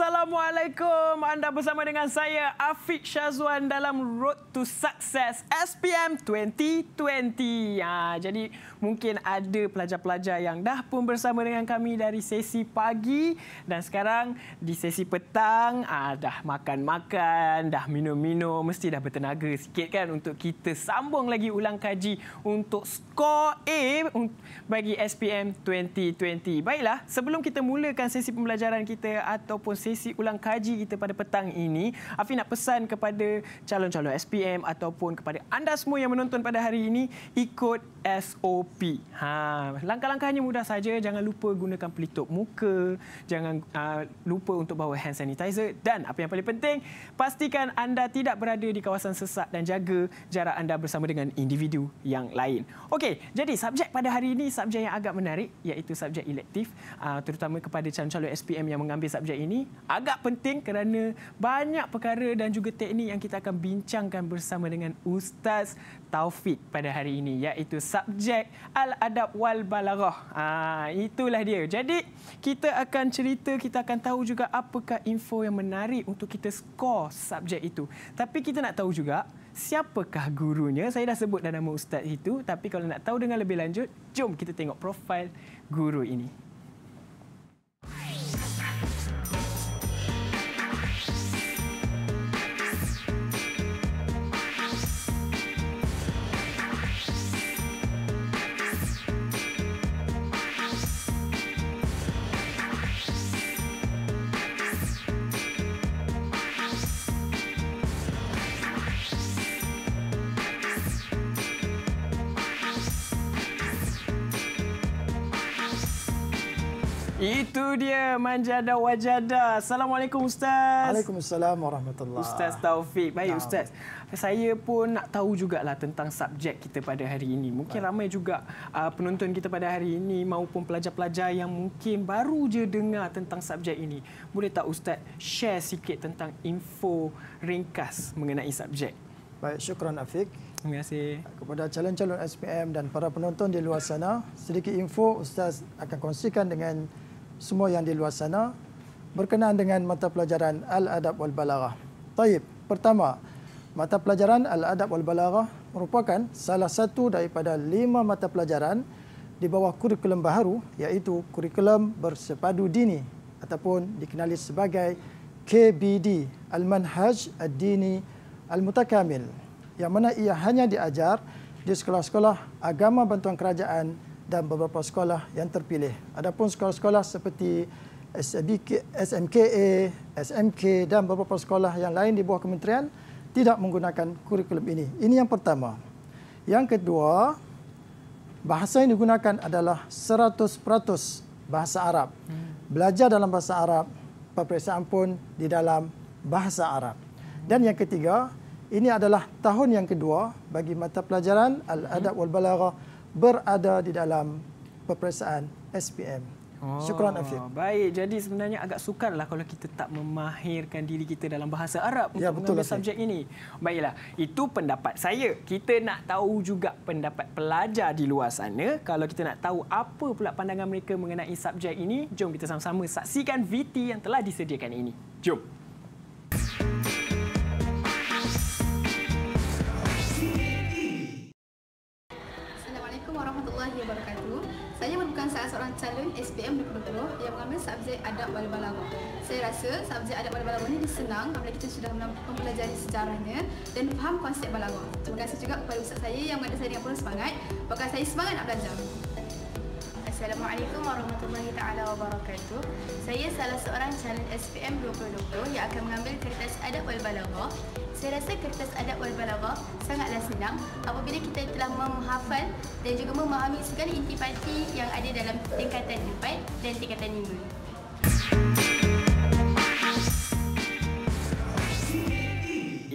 Assalamualaikum. Anda bersama dengan saya Afiq Syazwan dalam Road to Success SPM 2020. Ah, jadi mungkin ada pelajar-pelajar yang dah pun bersama dengan kami dari sesi pagi dan sekarang di sesi petang aa, ah, dah makan-makan, dah minum-minum, mesti dah bertenaga sikit kan untuk kita sambung lagi ulang kaji untuk skor A bagi SPM 2020. Baiklah, sebelum kita mulakan sesi pembelajaran kita ataupun sesi ulang kaji kita pada petang ini, Afi nak pesan kepada calon-calon SPM ataupun kepada anda semua yang menonton pada hari ini ikut SOP kopi. Ha, langkah-langkahnya mudah saja. Jangan lupa gunakan pelitup muka. Jangan uh, lupa untuk bawa hand sanitizer. Dan apa yang paling penting, pastikan anda tidak berada di kawasan sesak dan jaga jarak anda bersama dengan individu yang lain. Okey, jadi subjek pada hari ini, subjek yang agak menarik iaitu subjek elektif. Uh, terutama kepada calon-calon SPM yang mengambil subjek ini. Agak penting kerana banyak perkara dan juga teknik yang kita akan bincangkan bersama dengan Ustaz taufik pada hari ini iaitu subjek al-adab wal balaghah. Ah itulah dia. Jadi kita akan cerita, kita akan tahu juga apakah info yang menarik untuk kita skor subjek itu. Tapi kita nak tahu juga siapakah gurunya. Saya dah sebut dah nama ustaz itu, tapi kalau nak tahu dengan lebih lanjut, jom kita tengok profil guru ini. Itu dia manjada wajada. Assalamualaikum Ustaz. Waalaikumsalam warahmatullahi Ustaz Taufik. Baik Ustaz. Saya pun nak tahu juga lah tentang subjek kita pada hari ini. Mungkin ramai juga uh, penonton kita pada hari ini maupun pelajar-pelajar yang mungkin baru je dengar tentang subjek ini. Boleh tak Ustaz share sikit tentang info ringkas mengenai subjek? Baik, syukran Afiq. Terima kasih. Kepada calon-calon SPM dan para penonton di luar sana, sedikit info Ustaz akan kongsikan dengan semua yang di luar sana berkenaan dengan mata pelajaran Al-Adab wal-Balaghah. Taib, pertama, mata pelajaran Al-Adab wal-Balaghah merupakan salah satu daripada lima mata pelajaran di bawah kurikulum baharu iaitu kurikulum bersepadu dini ataupun dikenali sebagai KBD, Al-Manhaj Ad-Dini Al-Mutakamil yang mana ia hanya diajar di sekolah-sekolah agama bantuan kerajaan dan beberapa sekolah yang terpilih. Adapun sekolah-sekolah seperti SMKA, SMK dan beberapa sekolah yang lain di bawah kementerian tidak menggunakan kurikulum ini. Ini yang pertama. Yang kedua, bahasa yang digunakan adalah 100% bahasa Arab. Hmm. Belajar dalam bahasa Arab, peperiksaan pun di dalam bahasa Arab. Hmm. Dan yang ketiga, ini adalah tahun yang kedua bagi mata pelajaran Al-Adab hmm. wal-Balaghah berada di dalam peperiksaan SPM. Oh, Syukuran Afiq. Baik, jadi sebenarnya agak sukarlah kalau kita tak memahirkan diri kita dalam bahasa Arab ya, betul mengambil subjek ini. Baiklah, itu pendapat saya. Kita nak tahu juga pendapat pelajar di luar sana. Kalau kita nak tahu apa pula pandangan mereka mengenai subjek ini, jom kita sama-sama saksikan VT yang telah disediakan ini. Jom. balagoh ini senang apabila kita sudah mempelajari sejarahnya dan faham konsep balagoh. Terima kasih juga kepada ustaz saya yang mengajar saya dengan penuh semangat. Bukan saya semangat nak belajar. Assalamualaikum warahmatullahi taala wabarakatuh. Saya salah seorang calon SPM 2020 yang akan mengambil kertas adab wal balagoh. Saya rasa kertas adab wal balagoh sangatlah senang apabila kita telah menghafal dan juga memahami segala intipati yang ada dalam tingkatan 4 dan tingkatan 5.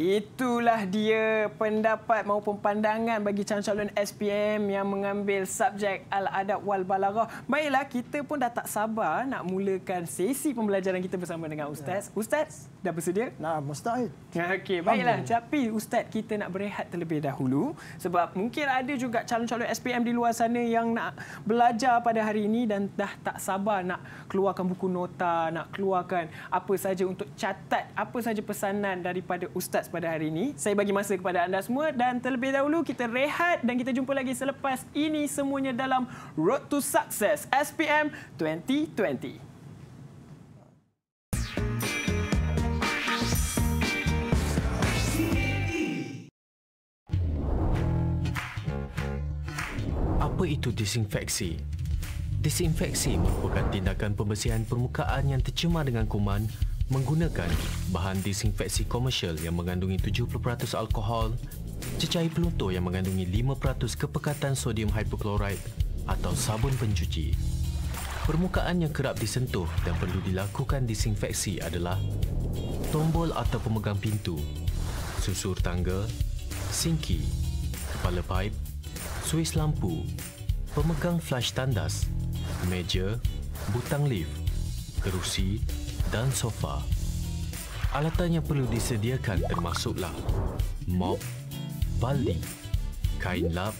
Itulah dia pendapat maupun pandangan bagi calon-calon SPM yang mengambil subjek Al-Adab Wal-Balarah. Baiklah, kita pun dah tak sabar nak mulakan sesi pembelajaran kita bersama dengan Ustaz. Ya. Ustaz, dah bersedia? Nah, mustahil. Okey, baiklah. Ambil. Tapi Ustaz, kita nak berehat terlebih dahulu sebab mungkin ada juga calon-calon SPM di luar sana yang nak belajar pada hari ini dan dah tak sabar nak keluarkan buku nota, nak keluarkan apa saja untuk catat apa saja pesanan daripada Ustaz pada hari ini. Saya bagi masa kepada anda semua dan terlebih dahulu kita rehat dan kita jumpa lagi selepas ini semuanya dalam Road to Success SPM 2020. Apa itu disinfeksi? Disinfeksi merupakan tindakan pembersihan permukaan yang tercemar dengan kuman Menggunakan bahan disinfeksi komersial yang mengandungi 70% alkohol, cecair peluntur yang mengandungi 5% kepekatan sodium hipoklorit, atau sabun pencuci. Permukaan yang kerap disentuh dan perlu dilakukan disinfeksi adalah tombol atau pemegang pintu, susur tangga, sinki, kepala paip, suis lampu, pemegang flash tandas, meja, butang lift, kerusi, dan sofa. Alatan yang perlu disediakan termasuklah mop, bali, kain lap,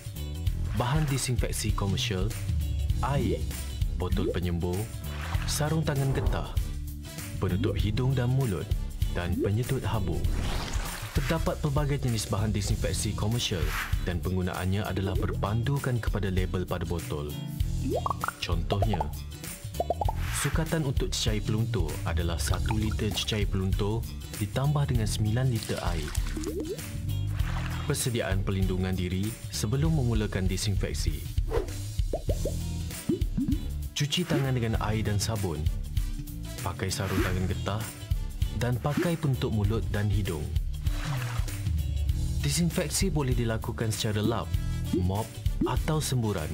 bahan disinfeksi komersial, air, botol penyembuh, sarung tangan getah, penutup hidung dan mulut dan penyedut habuk. Terdapat pelbagai jenis bahan disinfeksi komersial dan penggunaannya adalah berpandukan kepada label pada botol. Contohnya, Sukatan untuk cecair peluntur adalah 1 liter cecair peluntur ditambah dengan 9 liter air. Persediaan pelindungan diri sebelum memulakan disinfeksi. Cuci tangan dengan air dan sabun. Pakai sarung tangan getah dan pakai penutup mulut dan hidung. Disinfeksi boleh dilakukan secara lap, mop atau semburan.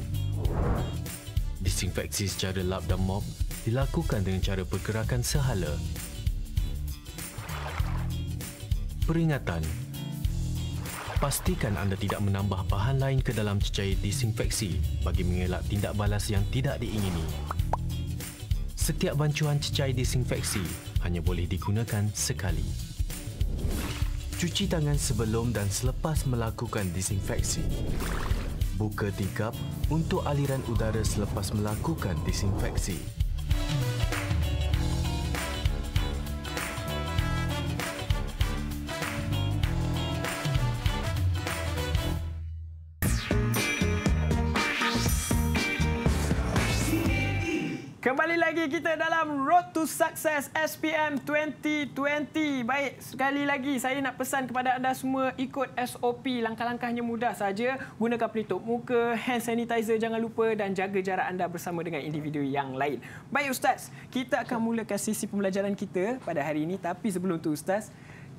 Disinfeksi secara lap dan mop dilakukan dengan cara pergerakan sehala. Peringatan Pastikan anda tidak menambah bahan lain ke dalam cecair disinfeksi bagi mengelak tindak balas yang tidak diingini. Setiap bancuhan cecair disinfeksi hanya boleh digunakan sekali. Cuci tangan sebelum dan selepas melakukan disinfeksi. Buka tingkap untuk aliran udara selepas melakukan disinfeksi. sukses SPM 2020. Baik, sekali lagi saya nak pesan kepada anda semua ikut SOP. Langkah-langkahnya mudah saja. Gunakan pelitup muka, hand sanitizer jangan lupa dan jaga jarak anda bersama dengan individu yang lain. Baik Ustaz, kita akan mulakan sesi pembelajaran kita pada hari ini. Tapi sebelum tu Ustaz,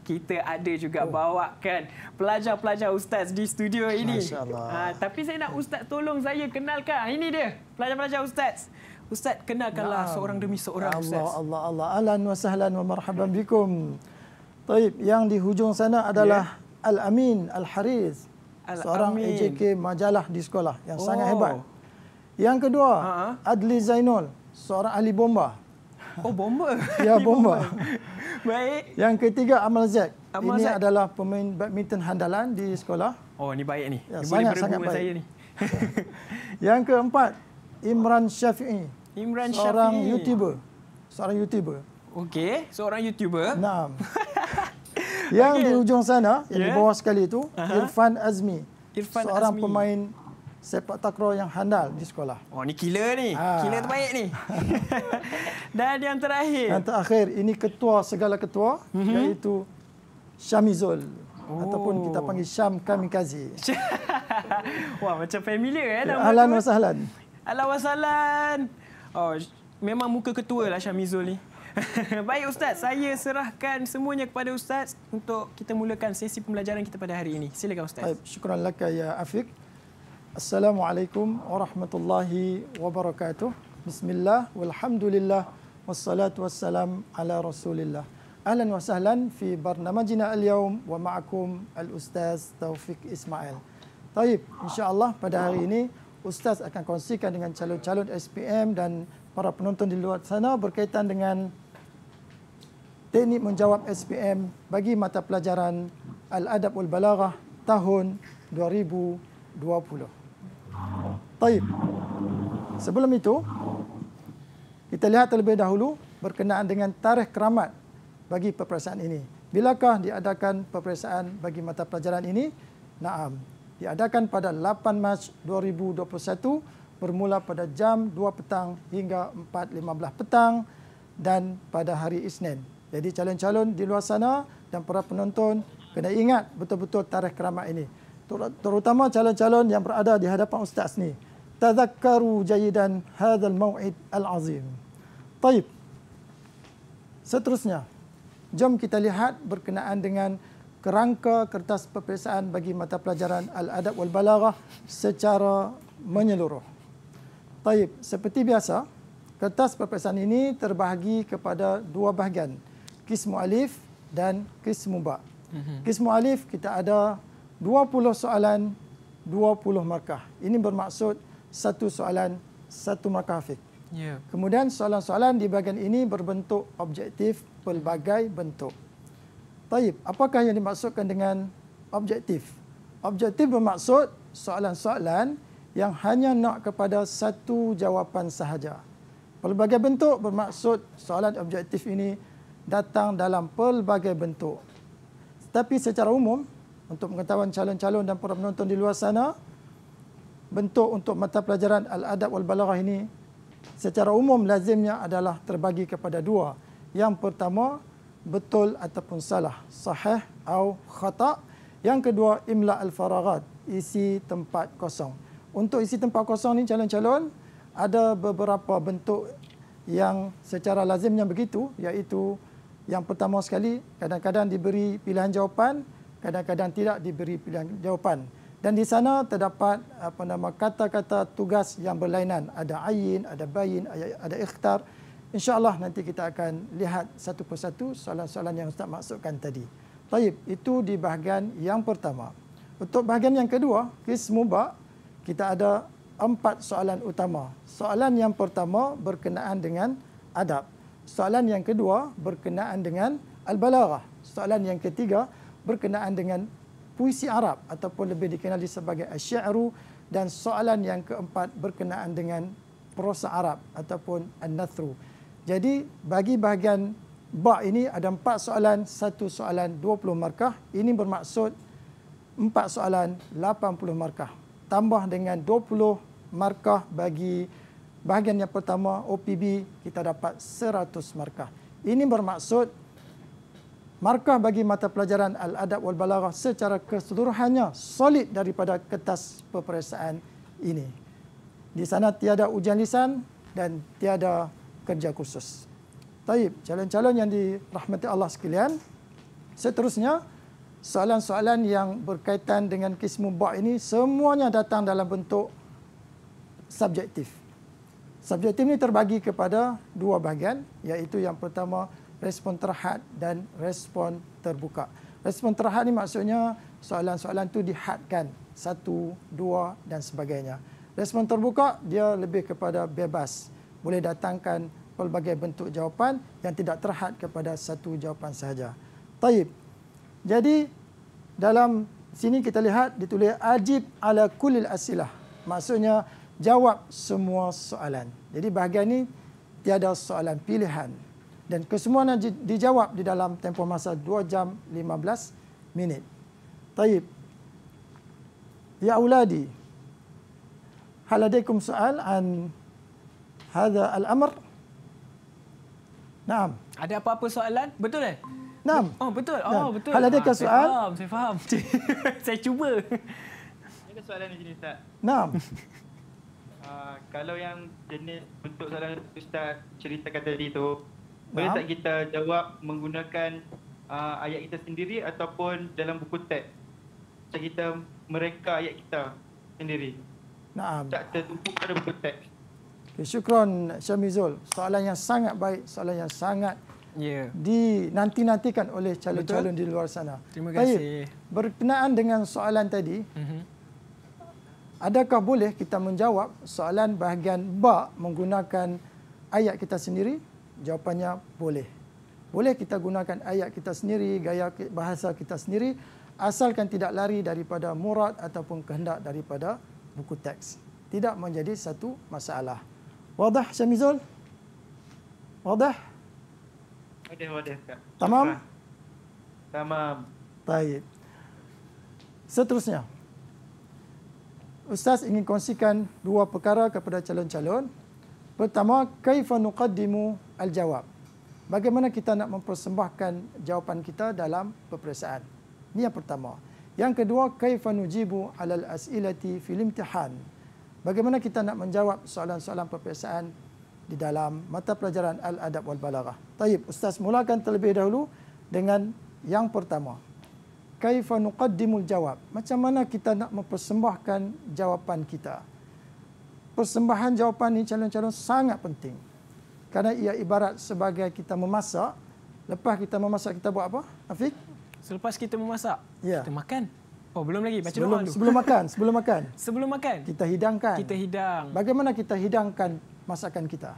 kita ada juga oh. bawakan pelajar-pelajar Ustaz di studio ini. Ha, tapi saya nak Ustaz tolong saya kenalkan. Ini dia, pelajar-pelajar Ustaz. Ustaz kenalkanlah ya. seorang demi seorang Allah, Ustaz. Allah Allah Allah. Alan wa sahlan wa marhaban bikum. Taib yang di hujung sana adalah ya. Al Amin Al Haris. Seorang AJK majalah di sekolah yang oh. sangat hebat. Yang kedua, Ha-ha. Adli Zainul, seorang ahli bomba. Oh, bomba. ya, bomba. baik. Yang ketiga, Amal Zak. Ini Zed. adalah pemain badminton handalan di sekolah. Oh, ini baik ni. Ya, ini sangat, boleh sangat saya ni. yang keempat, Imran Syafi'i, Imran Syafi. Seorang Shafi. YouTuber. Seorang YouTuber. Okey, seorang YouTuber. Naam. yang okay. di ujung sana, yang di ya. bawah sekali itu, uh Irfan Azmi. Irfan seorang Azmi. pemain sepak takraw yang handal di sekolah. Oh, ni killer ni. Ha. Killer terbaik ni. Dan yang terakhir. Yang terakhir, ini ketua segala ketua, mm-hmm. iaitu Syamizul. Oh. Ataupun kita panggil Syam Kamikazi. Wah, macam familiar eh. Alhamdulillah. Eh. Alhamdulillah. Alhamdulillah. Oh, memang muka ketua lah Syamizul ni. Baik Ustaz, saya serahkan semuanya kepada Ustaz untuk kita mulakan sesi pembelajaran kita pada hari ini. Silakan Ustaz. Baik, syukuran laka ya Afiq. Assalamualaikum warahmatullahi wabarakatuh. Bismillah, walhamdulillah, wassalatu wassalam ala rasulillah. Ahlan wa sahlan fi barnamajina al-yawm wa ma'akum al-Ustaz Taufik Ismail. Baik, insyaAllah pada hari ini... Wow. Ustaz akan kongsikan dengan calon-calon SPM dan para penonton di luar sana berkaitan dengan teknik menjawab SPM bagi mata pelajaran Al-Adab Ul-Balarah tahun 2020. Taib. Sebelum itu, kita lihat terlebih dahulu berkenaan dengan tarikh keramat bagi peperiksaan ini. Bilakah diadakan peperiksaan bagi mata pelajaran ini? Naam diadakan pada 8 Mac 2021 bermula pada jam 2 petang hingga 4.15 petang dan pada hari Isnin. Jadi calon-calon di luar sana dan para penonton kena ingat betul-betul tarikh keramat ini. Terutama calon-calon yang berada di hadapan ustaz ni. Tazakkaru jayidan hadzal mau'id al-azim. Baik. Seterusnya, jom kita lihat berkenaan dengan kerangka kertas peperiksaan bagi mata pelajaran Al-Adab wal-Balaghah secara menyeluruh. Taib, seperti biasa, kertas peperiksaan ini terbahagi kepada dua bahagian, Kismu Alif dan Kismu Ba. Kismu mhm. Alif kita ada 20 soalan, 20 markah. Ini bermaksud satu soalan, satu markah hafiz. Yeah. Kemudian soalan-soalan di bahagian ini berbentuk objektif pelbagai bentuk. Taib, apakah yang dimaksudkan dengan objektif? Objektif bermaksud soalan-soalan yang hanya nak kepada satu jawapan sahaja. Pelbagai bentuk bermaksud soalan objektif ini datang dalam pelbagai bentuk. Tetapi secara umum, untuk pengetahuan calon-calon dan para penonton di luar sana, bentuk untuk mata pelajaran Al-Adab wal-Balaghah ini secara umum lazimnya adalah terbagi kepada dua. Yang pertama, betul ataupun salah, sahih atau khata. Yang kedua, imla al-faragat, isi tempat kosong. Untuk isi tempat kosong ni calon-calon, ada beberapa bentuk yang secara lazimnya begitu, iaitu yang pertama sekali, kadang-kadang diberi pilihan jawapan, kadang-kadang tidak diberi pilihan jawapan. Dan di sana terdapat apa nama kata-kata tugas yang berlainan. Ada ayin, ada bayin, ada ikhtar. InsyaAllah nanti kita akan lihat satu persatu soalan-soalan yang Ustaz maksudkan tadi. Taib, itu di bahagian yang pertama. Untuk bahagian yang kedua, kis mubak, kita ada empat soalan utama. Soalan yang pertama berkenaan dengan adab. Soalan yang kedua berkenaan dengan al-balarah. Soalan yang ketiga berkenaan dengan puisi Arab ataupun lebih dikenali sebagai asy'aru dan soalan yang keempat berkenaan dengan prosa Arab ataupun an-nathru. Jadi bagi bahagian bak ini ada empat soalan, satu soalan 20 markah. Ini bermaksud empat soalan 80 markah. Tambah dengan 20 markah bagi bahagian yang pertama OPB, kita dapat 100 markah. Ini bermaksud markah bagi mata pelajaran Al-Adab wal-Balarah secara keseluruhannya solid daripada kertas peperiksaan ini. Di sana tiada ujian lisan dan tiada kerja khusus. Taib, calon-calon yang dirahmati Allah sekalian. Seterusnya, soalan-soalan yang berkaitan dengan kismu bak ini semuanya datang dalam bentuk subjektif. Subjektif ini terbagi kepada dua bahagian iaitu yang pertama respon terhad dan respon terbuka. Respon terhad ini maksudnya soalan-soalan itu dihadkan satu, dua dan sebagainya. Respon terbuka dia lebih kepada bebas boleh datangkan pelbagai bentuk jawapan yang tidak terhad kepada satu jawapan sahaja. Taib. Jadi dalam sini kita lihat ditulis ajib ala kulil asilah. Maksudnya jawab semua soalan. Jadi bahagian ini tiada soalan pilihan. Dan kesemuanya dijawab di dalam tempoh masa 2 jam 15 minit. Taib. Ya uladi. Hal soal an hadha al-amr. Ada apa-apa soalan? Betul eh? Naam. Oh, betul. Oh, betul. Hal ada ke ah, Saya faham. Saya, faham. saya cuba. Ada soalan ni jenis tak? Naam. kalau yang jenis bentuk soalan Ustaz ceritakan tadi tu, Naam. boleh tak kita jawab menggunakan uh, ayat kita sendiri ataupun dalam buku teks? Kita mereka ayat kita sendiri. Naam. Tak tertumpu pada buku teks. Okay, syukron Syamizul. Soalan yang sangat baik, soalan yang sangat yeah. dinanti-nantikan oleh calon-calon di luar sana. Terima kasih. Baik, berkenaan dengan soalan tadi, mm-hmm. adakah boleh kita menjawab soalan bahagian ba menggunakan ayat kita sendiri? Jawapannya boleh. Boleh kita gunakan ayat kita sendiri, gaya bahasa kita sendiri, asalkan tidak lari daripada murad ataupun kehendak daripada buku teks. Tidak menjadi satu masalah. واضح سامي زول واضح واضح واضح تمام تمام طيب seterusnya Ustaz ingin kongsikan dua perkara kepada calon-calon. Pertama, كيف nuqaddimu الجواب؟ Bagaimana kita nak mempersembahkan jawapan kita dalam peperiksaan? Ini yang pertama. Yang kedua, kaifa nujibu alal as'ilati fil imtihan bagaimana kita nak menjawab soalan-soalan peperiksaan di dalam mata pelajaran Al-Adab wal-Balaghah. Tayyib, Ustaz mulakan terlebih dahulu dengan yang pertama. Kaifa nuqaddimul jawab? Macam mana kita nak mempersembahkan jawapan kita? Persembahan jawapan ini calon-calon sangat penting. Kerana ia ibarat sebagai kita memasak. Lepas kita memasak, kita buat apa? Afiq? Selepas kita memasak, ya. kita makan. Oh, belum lagi. Baca sebelum, doa Sebelum makan, sebelum makan. sebelum makan. Kita hidangkan. Kita hidang. Bagaimana kita hidangkan masakan kita?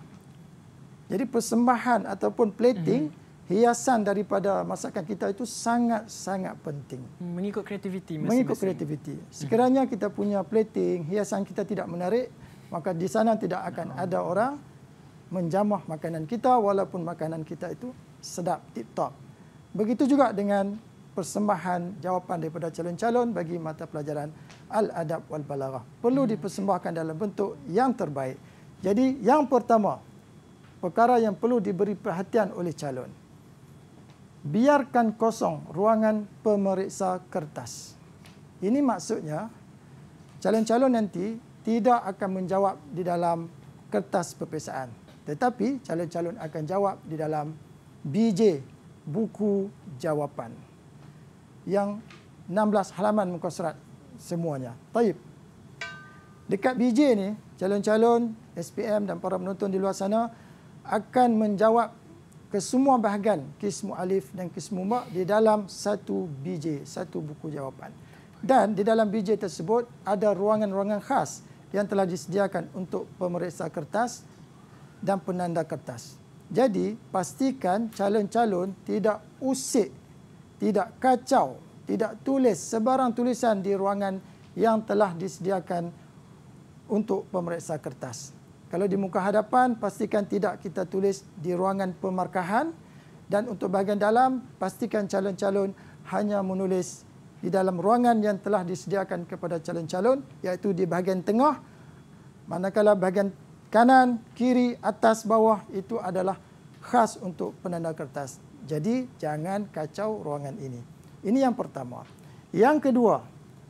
Jadi persembahan ataupun plating, mm-hmm. hiasan daripada masakan kita itu sangat-sangat penting. Hmm, mengikut kreativiti. Mengikut kreativiti. Hmm. Sekiranya kita punya plating, hiasan kita tidak menarik, maka di sana tidak akan no. ada orang menjamah makanan kita walaupun makanan kita itu sedap, tip-top. Begitu juga dengan persembahan jawapan daripada calon-calon bagi mata pelajaran Al-Adab Wal-Balarah. Perlu hmm. dipersembahkan dalam bentuk yang terbaik. Jadi yang pertama, perkara yang perlu diberi perhatian oleh calon. Biarkan kosong ruangan pemeriksa kertas. Ini maksudnya, calon-calon nanti tidak akan menjawab di dalam kertas peperiksaan. Tetapi calon-calon akan jawab di dalam BJ, buku jawapan yang 16 halaman muka surat semuanya. Taib. Dekat BJ ni, calon-calon SPM dan para penonton di luar sana akan menjawab ke semua bahagian kismu alif dan kismu ba di dalam satu BJ, satu buku jawapan. Dan di dalam BJ tersebut ada ruangan-ruangan khas yang telah disediakan untuk pemeriksa kertas dan penanda kertas. Jadi pastikan calon-calon tidak usik tidak kacau, tidak tulis sebarang tulisan di ruangan yang telah disediakan untuk pemeriksa kertas. Kalau di muka hadapan, pastikan tidak kita tulis di ruangan pemarkahan dan untuk bahagian dalam, pastikan calon-calon hanya menulis di dalam ruangan yang telah disediakan kepada calon-calon iaitu di bahagian tengah manakala bahagian kanan, kiri, atas, bawah itu adalah khas untuk penanda kertas. Jadi jangan kacau ruangan ini. Ini yang pertama. Yang kedua,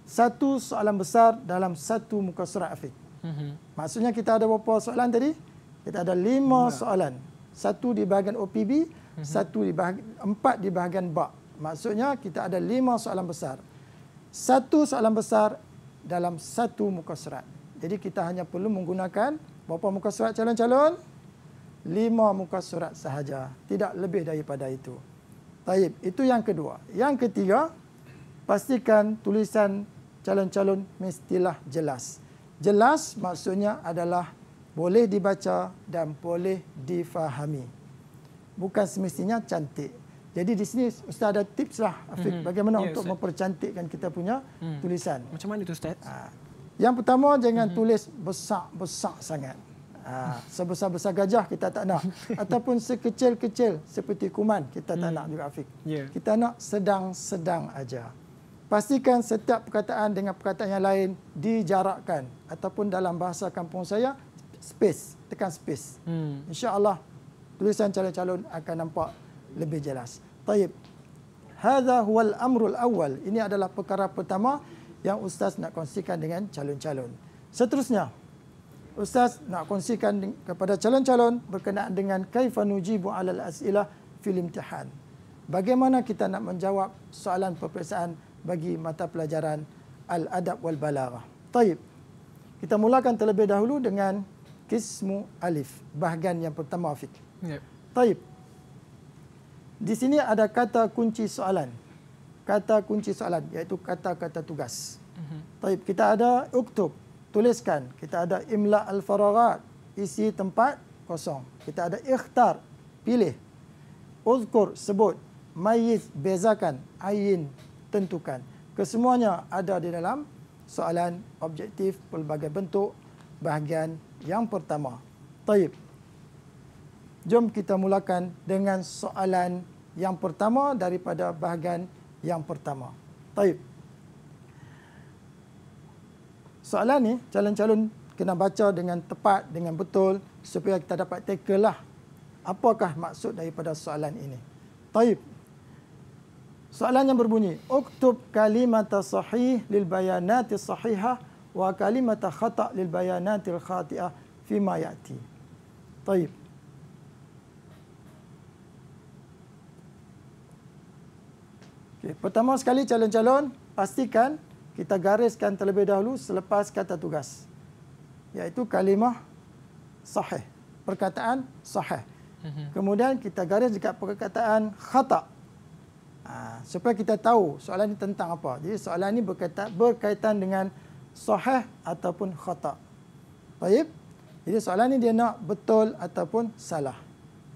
satu soalan besar dalam satu muka surat Afiq. Mhm. Maksudnya kita ada berapa soalan tadi? Kita ada lima soalan. Satu di bahagian OPB, mhm. satu di bahagian, empat di bahagian BAK. Maksudnya kita ada lima soalan besar. Satu soalan besar dalam satu muka surat. Jadi kita hanya perlu menggunakan berapa muka surat calon-calon? lima muka surat sahaja. Tidak lebih daripada itu. Taib, itu yang kedua. Yang ketiga, pastikan tulisan calon-calon mestilah jelas. Jelas maksudnya adalah boleh dibaca dan boleh difahami. Bukan semestinya cantik. Jadi di sini Ustaz ada tips lah Afiq, mm -hmm. bagaimana yeah, untuk Ustaz. mempercantikkan kita punya mm. tulisan. Macam mana itu Ustaz? Ha. Yang pertama jangan mm -hmm. tulis besar-besar sangat. Ha, sebesar-besar gajah kita tak nak ataupun sekecil-kecil seperti kuman kita tak hmm. nak juga Afiq. Yeah. Kita nak sedang-sedang aja. Pastikan setiap perkataan dengan perkataan yang lain dijarakkan ataupun dalam bahasa kampung saya space, tekan space. Hmm. insya tulisan calon-calon akan nampak lebih jelas. Tayib. Hadha huwal amrul awal. Ini adalah perkara pertama yang ustaz nak kongsikan dengan calon-calon. Seterusnya, Ustaz nak kongsikan kepada calon-calon berkenaan dengan kaifanuji alal as'ilah fil imtihan. Bagaimana kita nak menjawab soalan peperiksaan bagi mata pelajaran al-adab wal balaghah. Baik. Kita mulakan terlebih dahulu dengan kismu alif, bahagian yang pertama fik. Ya. Baik. Di sini ada kata kunci soalan. Kata kunci soalan iaitu kata-kata tugas. Mhm. Baik, kita ada uktub tuliskan. Kita ada imla al-faragat, isi tempat kosong. Kita ada ikhtar, pilih. Uzkur, sebut. Mayyiz, bezakan. Ayin, tentukan. Kesemuanya ada di dalam soalan objektif pelbagai bentuk bahagian yang pertama. Taib. Jom kita mulakan dengan soalan yang pertama daripada bahagian yang pertama. Taib soalan ni calon-calon kena baca dengan tepat dengan betul supaya kita dapat tackle lah apakah maksud daripada soalan ini. Taib. Soalan yang berbunyi, "Uktub kalimat sahih lil bayanat sahiha wa kalimat khata' lil bayanat al khati'ah fi ma ya'ti." Taib. Okay. pertama sekali calon-calon pastikan kita gariskan terlebih dahulu selepas kata tugas. Iaitu kalimah sahih. Perkataan sahih. Mhm. Kemudian kita garis dekat perkataan khata Ha, supaya kita tahu soalan ini tentang apa. Jadi soalan ini berkaitan, berkaitan dengan sahih ataupun khata. Baik. Jadi soalan ini dia nak betul ataupun salah.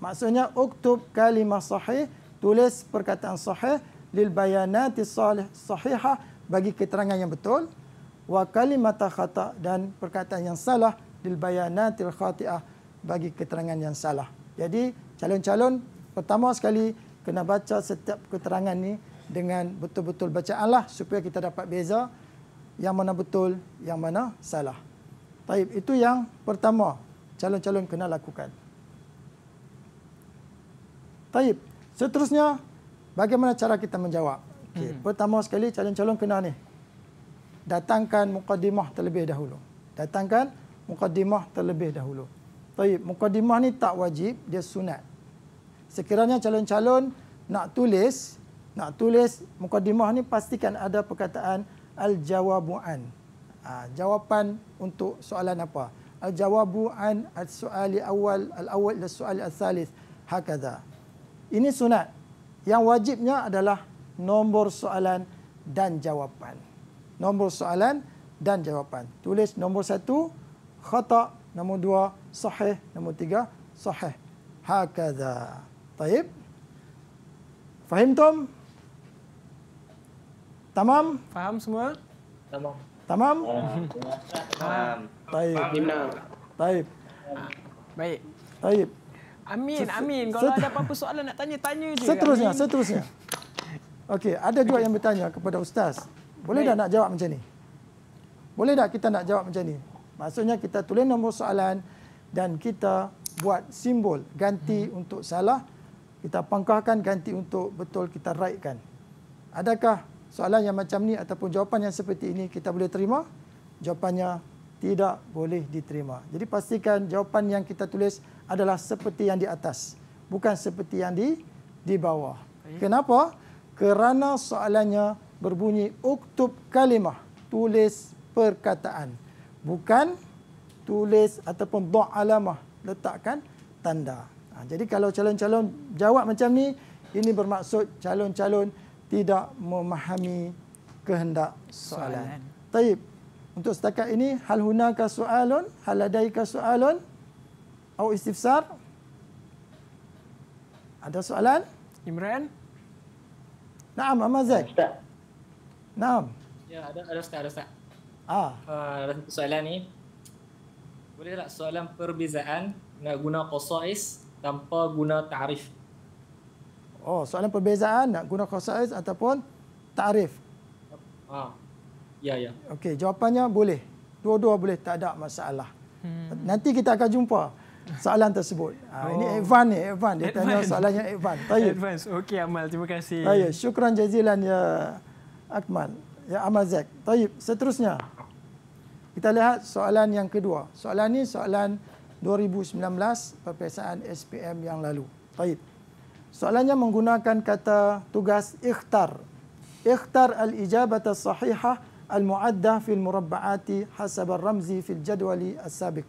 Maksudnya, uktub kalimah sahih, tulis perkataan sahih, lil bayanati sahih, sahihah, bagi keterangan yang betul wa kalimata khata dan perkataan yang salah lil bayanatil khati'ah bagi keterangan yang salah. Jadi calon-calon pertama sekali kena baca setiap keterangan ni dengan betul-betul bacaanlah supaya kita dapat beza yang mana betul, yang mana salah. Taib itu yang pertama calon-calon kena lakukan. Taib, seterusnya bagaimana cara kita menjawab? Okey, hmm. pertama sekali calon-calon kena ni. Datangkan mukadimah terlebih dahulu. Datangkan mukadimah terlebih dahulu. Tapi mukadimah ni tak wajib, dia sunat. Sekiranya calon-calon nak tulis, nak tulis mukadimah ni pastikan ada perkataan al-jawabu'an. Ha, jawapan untuk soalan apa? Al-jawabu'an al-su'ali awal, al-awal al-su'ali al-thalith, hakadha. Ini sunat. Yang wajibnya adalah nombor soalan dan jawapan. Nombor soalan dan jawapan. Tulis nombor satu, khata. Nombor dua, sahih. Nombor tiga, sahih. Hakadha. Taib. Faham, Tom? Tamam? Faham semua? Tamam. Tamam? Tamam. Taib. Taib. Baik. Taib. Amin, amin. Kalau ada apa-apa soalan nak tanya, tanya je. Seterusnya, amin. seterusnya. Okey, ada juga yang bertanya kepada ustaz. Boleh Baik. tak nak jawab macam ni? Boleh tak kita nak jawab macam ni? Maksudnya kita tulis nombor soalan dan kita buat simbol ganti hmm. untuk salah, kita pangkahkan ganti untuk betul kita raikan. Adakah soalan yang macam ni ataupun jawapan yang seperti ini kita boleh terima? Jawapannya tidak boleh diterima. Jadi pastikan jawapan yang kita tulis adalah seperti yang di atas, bukan seperti yang di di bawah. Kenapa? kerana soalannya berbunyi uktub kalimah tulis perkataan bukan tulis ataupun dha' alamah letakkan tanda ha, jadi kalau calon-calon jawab macam ni ini bermaksud calon-calon tidak memahami kehendak soalan taib untuk setakat ini hal hunaka soalun hal ladaika soalun atau istifsar ada soalan Imran Naam Ahmad Zaid. Ustaz. Naam. Ya, ada ada Ustaz, ada Ustaz. Ah. Uh, soalan ni. Boleh tak soalan perbezaan nak guna qasais tanpa guna ta'rif? Oh, soalan perbezaan nak guna qasais ataupun ta'rif? Ah. Ya, ya. Okey, jawapannya boleh. Dua-dua boleh, tak ada masalah. Hmm. Nanti kita akan jumpa soalan tersebut. Ha, oh. Ini Evan ni, Evan. Dia tanya soalan yang advance. Tayyip. Advance. Okey, Amal. Terima kasih. Saya syukran jazilan ya Akmal. Ya Amal Zek. Tayyip, seterusnya. Kita lihat soalan yang kedua. Soalan ni soalan 2019 perpisahan SPM yang lalu. Tayyip. Soalannya menggunakan kata tugas ikhtar. Ikhtar al-ijabat as-sahihah al-mu'addah fil murabba'ati hasab al-ramzi fil jadwali as-sabik.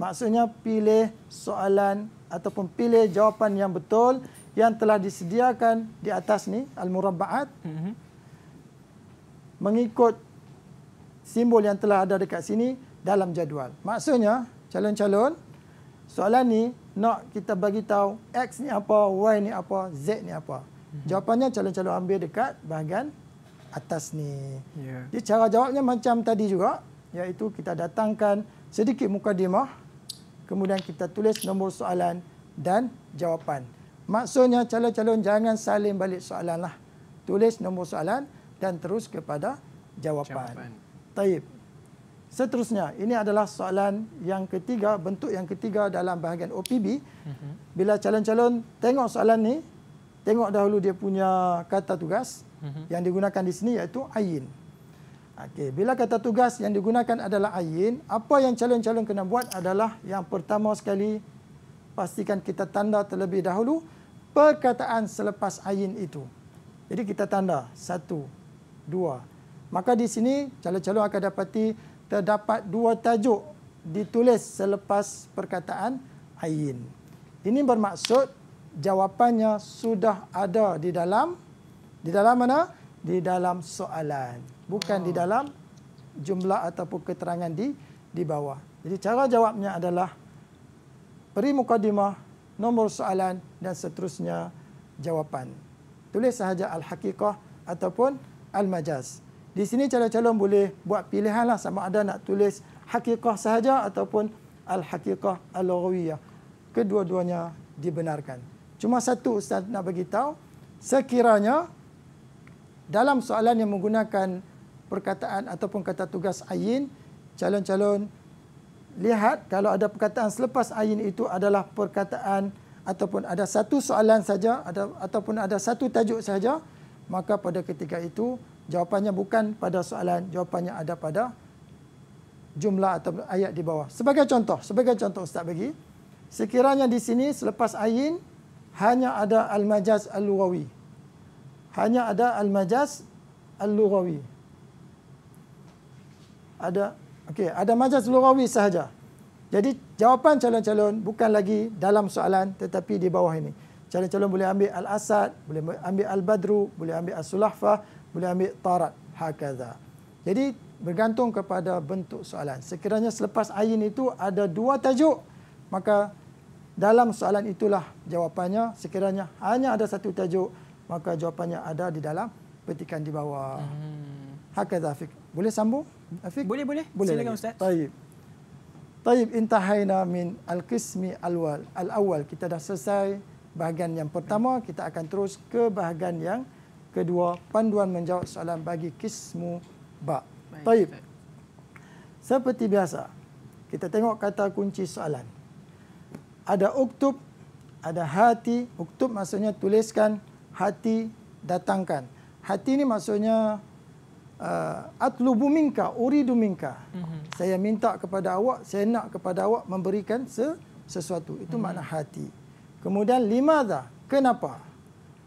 Maksudnya pilih soalan ataupun pilih jawapan yang betul yang telah disediakan di atas ni al-murabbaat. Mm -hmm. Mengikut simbol yang telah ada dekat sini dalam jadual. Maksudnya calon-calon soalan ni nak kita bagi tahu x ni apa, y ni apa, z ni apa. Mm -hmm. Jawapannya calon-calon ambil dekat bahagian atas ni. Yeah. Jadi cara jawabnya macam tadi juga iaitu kita datangkan sedikit mukadimah Kemudian kita tulis nombor soalan dan jawapan. Maksudnya calon-calon jangan saling balik soalan lah. Tulis nombor soalan dan terus kepada jawapan. jawapan. Taib. Seterusnya, ini adalah soalan yang ketiga, bentuk yang ketiga dalam bahagian OPB. Mhm. Bila calon-calon tengok soalan ni, tengok dahulu dia punya kata tugas mhm. yang digunakan di sini iaitu ayin. Okay, bila kata tugas yang digunakan adalah ayin, apa yang calon-calon kena buat adalah yang pertama sekali pastikan kita tanda terlebih dahulu perkataan selepas ayin itu. Jadi kita tanda satu, dua. Maka di sini calon-calon akan dapati terdapat dua tajuk ditulis selepas perkataan ayin. Ini bermaksud jawapannya sudah ada di dalam di dalam mana? Di dalam soalan bukan di ah. dalam jumlah ataupun keterangan di di bawah. Jadi cara jawabnya adalah peri mukadimah, nombor soalan dan seterusnya jawapan. Tulis sahaja al-haqiqah ataupun al-majaz. Di sini calon-calon boleh buat pilihan lah sama ada nak tulis haqiqah sahaja ataupun al-haqiqah al-lughawiyah. Kedua-duanya dibenarkan. Cuma satu ustaz nak bagi tahu, sekiranya dalam soalan yang menggunakan perkataan ataupun kata tugas ayin, calon-calon lihat kalau ada perkataan selepas ayin itu adalah perkataan ataupun ada satu soalan saja ada, ataupun ada satu tajuk saja, maka pada ketika itu jawapannya bukan pada soalan, jawapannya ada pada jumlah atau ayat di bawah. Sebagai contoh, sebagai contoh Ustaz bagi, sekiranya di sini selepas ayin hanya ada al-majaz al-lughawi. Hanya ada al-majaz al-lughawi ada okey ada majaz lughawi sahaja. Jadi jawapan calon-calon bukan lagi dalam soalan tetapi di bawah ini. Calon-calon boleh ambil al-asad, boleh ambil al-badru, boleh ambil as-sulahfah, boleh ambil tarat hakaza. Jadi bergantung kepada bentuk soalan. Sekiranya selepas ayin itu ada dua tajuk, maka dalam soalan itulah jawapannya. Sekiranya hanya ada satu tajuk, maka jawapannya ada di dalam petikan di bawah. Hmm. Hakaza fik. Boleh sambung? Afiq? Boleh, boleh. boleh Silakan lagi. Ustaz. Baik. Tayyib intahaina min al-qismi al-awwal. al awal kita dah selesai bahagian yang pertama, kita akan terus ke bahagian yang kedua, panduan menjawab soalan bagi qismu ba. Tayyib. Seperti biasa, kita tengok kata kunci soalan. Ada uktub, ada hati. Uktub maksudnya tuliskan, hati datangkan. Hati ni maksudnya uh, atlubu minka uridu minka mm-hmm. saya minta kepada awak saya nak kepada awak memberikan sesuatu itu mm-hmm. makna hati kemudian limadha kenapa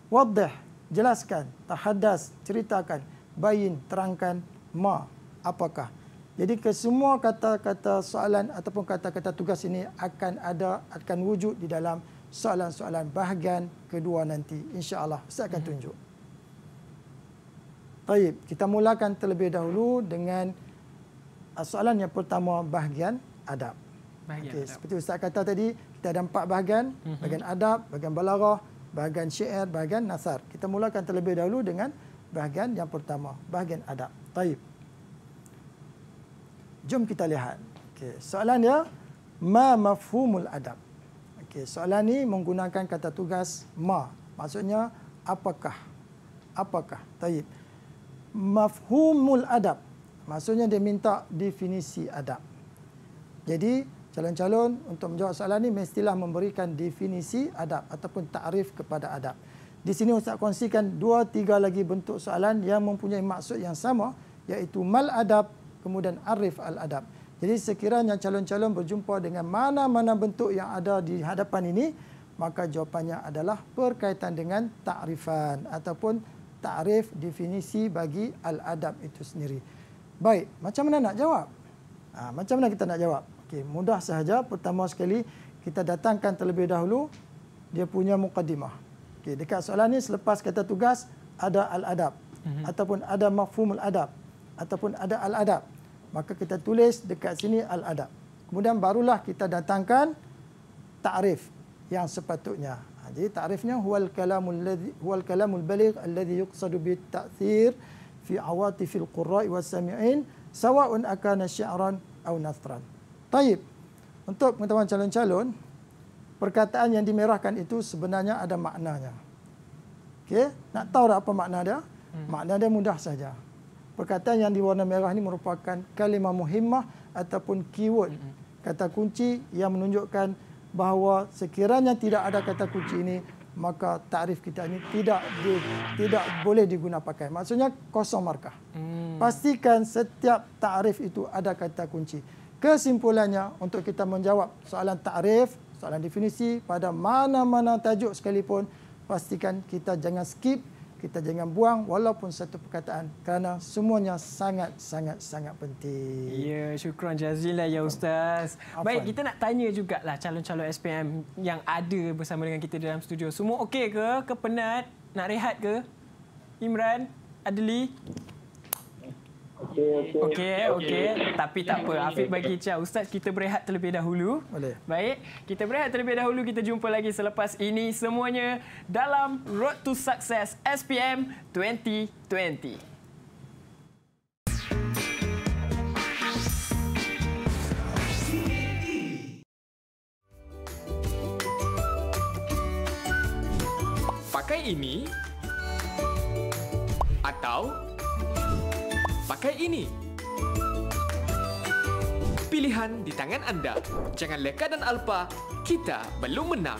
waddah jelaskan tahaddas ceritakan bayin terangkan ma apakah jadi kesemua kata-kata soalan ataupun kata-kata tugas ini akan ada akan wujud di dalam soalan-soalan bahagian kedua nanti insya-Allah saya akan mm-hmm. tunjuk Baik, kita mulakan terlebih dahulu dengan uh, soalan yang pertama bahagian adab. Bahagian okay, adab. Seperti Ustaz kata tadi, kita ada empat bahagian. Mm-hmm. Bahagian adab, bahagian balarah, bahagian syair, bahagian nasar. Kita mulakan terlebih dahulu dengan bahagian yang pertama, bahagian adab. Baik. Jom kita lihat. Okay, soalan dia, ma mafhumul adab? Okay, soalan ini menggunakan kata tugas ma. Maksudnya, apakah? Apakah? Baik mafhumul adab. Maksudnya dia minta definisi adab. Jadi calon-calon untuk menjawab soalan ini mestilah memberikan definisi adab ataupun takrif kepada adab. Di sini Ustaz kongsikan dua tiga lagi bentuk soalan yang mempunyai maksud yang sama iaitu mal adab kemudian arif al adab. Jadi sekiranya calon-calon berjumpa dengan mana-mana bentuk yang ada di hadapan ini maka jawapannya adalah berkaitan dengan takrifan ataupun takrif definisi bagi al-adab itu sendiri. Baik, macam mana nak jawab? Ha, macam mana kita nak jawab? Okey, mudah sahaja. Pertama sekali, kita datangkan terlebih dahulu dia punya mukadimah. Okey, dekat soalan ni selepas kata tugas ada al-adab mm-hmm. ataupun ada mafhumul adab ataupun ada al-adab. Maka kita tulis dekat sini al-adab. Kemudian barulah kita datangkan takrif yang sepatutnya jadi takrifnya huwal kalamul ladzi huwal kalamul baligh alladhi yuqsadu bi ta'thir fi awatifil qurra'i was sami'in sawa'un akana syi'ran aw nathran tayib untuk teman-teman calon-calon perkataan yang dimerahkan itu sebenarnya ada maknanya okey nak tahu tak apa makna dia hmm. makna dia mudah saja perkataan yang diwarna merah ini merupakan kalimah muhimmah ataupun keyword hmm. hmm. kata kunci yang menunjukkan bahawa sekiranya tidak ada kata kunci ini maka tarif kita ini tidak di, tidak boleh diguna pakai. maksudnya kosong markah hmm. pastikan setiap tarif itu ada kata kunci kesimpulannya untuk kita menjawab soalan tarif, soalan definisi pada mana-mana tajuk sekalipun pastikan kita jangan skip kita jangan buang walaupun satu perkataan kerana semuanya sangat-sangat-sangat penting. Ya, syukran jazilah ya Ustaz. Afan. Baik, kita nak tanya juga lah calon-calon SPM yang ada bersama dengan kita dalam studio. Semua okey ke? Kepenat? Nak rehat ke? Imran? Adli? Okey, okey. Okay, okay. okay. Tapi tak apa. Afiq bagi cia. Ustaz, kita berehat terlebih dahulu. Boleh. Baik. Kita berehat terlebih dahulu. Kita jumpa lagi selepas ini semuanya dalam Road to Success SPM 2020. Pakai ini, pakai ini. Pilihan di tangan anda. Jangan leka dan alpa, kita belum menang.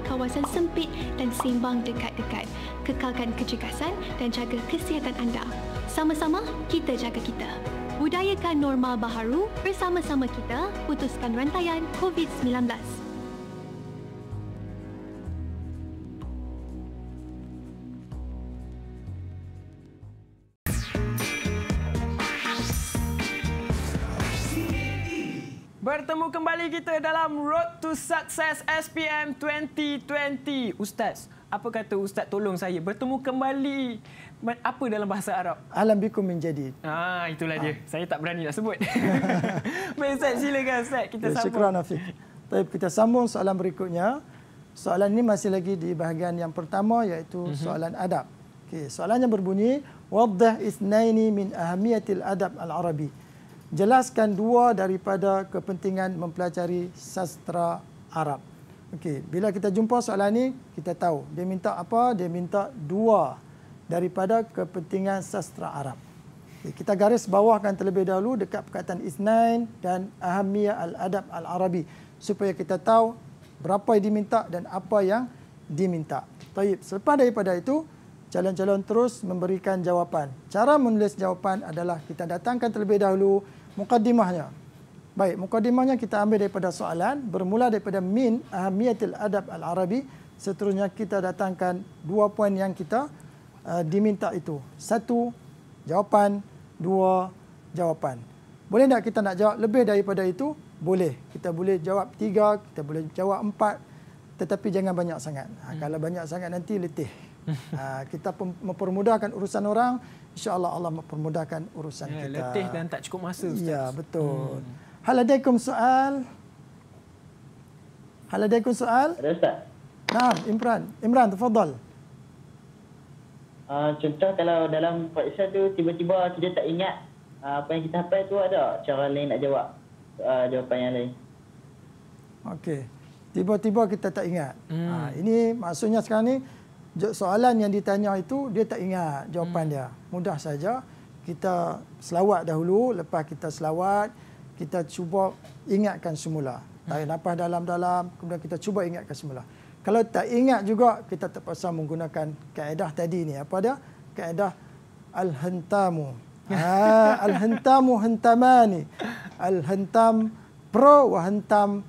kawasan sempit dan simbang dekat-dekat. Kekalkan kecekasan dan jaga kesihatan anda. Sama-sama kita jaga kita. Budayakan normal baharu bersama-sama kita putuskan rantaian COVID-19. kembali kita dalam Road to Success SPM 2020. Ustaz, apa kata Ustaz tolong saya bertemu kembali apa dalam bahasa Arab? Alam bikum menjadi. Ah, itulah dia. Ah. Saya tak berani nak sebut. Baik, Ustaz, silakan Ustaz. Kita ya, sambung. Syukran, Afiq. Tapi kita sambung soalan berikutnya. Soalan ini masih lagi di bahagian yang pertama iaitu mhm. soalan adab. Okey, soalannya berbunyi, "Waddah itsnaini min ahamiyatil adab al-Arabi." al arabi jelaskan dua daripada kepentingan mempelajari sastra Arab. Okey, bila kita jumpa soalan ini, kita tahu dia minta apa? Dia minta dua daripada kepentingan sastra Arab. Okay, kita garis bawahkan terlebih dahulu dekat perkataan isnain dan ahamiyah al-adab al-arabi supaya kita tahu berapa yang diminta dan apa yang diminta. Baik, selepas daripada itu, calon-calon terus memberikan jawapan. Cara menulis jawapan adalah kita datangkan terlebih dahulu mukadimahnya. Baik, mukadimahnya kita ambil daripada soalan bermula daripada min ahmiyatil adab al-arabi. Seterusnya kita datangkan dua poin yang kita uh, diminta itu. Satu jawapan, dua jawapan. Boleh tak kita nak jawab lebih daripada itu? Boleh. Kita boleh jawab tiga, kita boleh jawab empat. Tetapi jangan banyak sangat. Ha, hmm. kalau banyak sangat nanti letih. Ah, kita mempermudahkan urusan orang, insya-Allah Allah mempermudahkan urusan ya, kita. Letih dan tak cukup masa Ustaz. Ya, betul. Hmm. Halalaikum soal. Halalaikum soal. Ada Ustaz. Nah, Imran. Imran, tafadhal. Uh, contoh kalau dalam periksa tu tiba-tiba kita tak ingat uh, apa yang kita hafal tu ada cara lain nak jawab uh, jawapan yang lain. Okey. Tiba-tiba kita tak ingat. Hmm. Uh, ini maksudnya sekarang ni soalan yang ditanya itu dia tak ingat jawapan hmm. dia. Mudah saja kita selawat dahulu, lepas kita selawat kita cuba ingatkan semula. Tarik nafas hmm. dalam-dalam, kemudian kita cuba ingatkan semula. Kalau tak ingat juga, kita terpaksa menggunakan kaedah tadi ni. Apa dia? Kaedah Al-Hentamu. Ha, Al-Hentamu hentamani. Al-Hentam pro wa hentam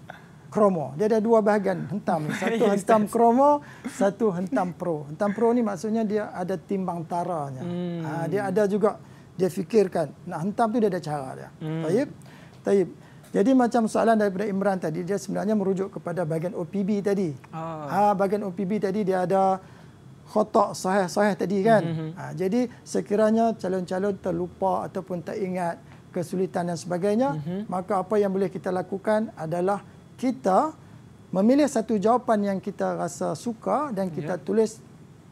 kromo. Dia ada dua bahagian hentam. Satu hentam kromo, satu hentam pro. Hentam pro ni maksudnya dia ada timbang taranya. Hmm. Ha, dia ada juga, dia fikirkan. Nak hentam tu dia ada cara dia. Hmm. Taib? Taib. Jadi macam soalan daripada Imran tadi, dia sebenarnya merujuk kepada bahagian OPB tadi. Ah, oh. ha, Bahagian OPB tadi dia ada khotak sahih-sahih tadi kan. Mm -hmm. ha, jadi sekiranya calon-calon terlupa ataupun tak ingat kesulitan dan sebagainya, mm -hmm. maka apa yang boleh kita lakukan adalah kita memilih satu jawapan yang kita rasa suka dan kita yeah. tulis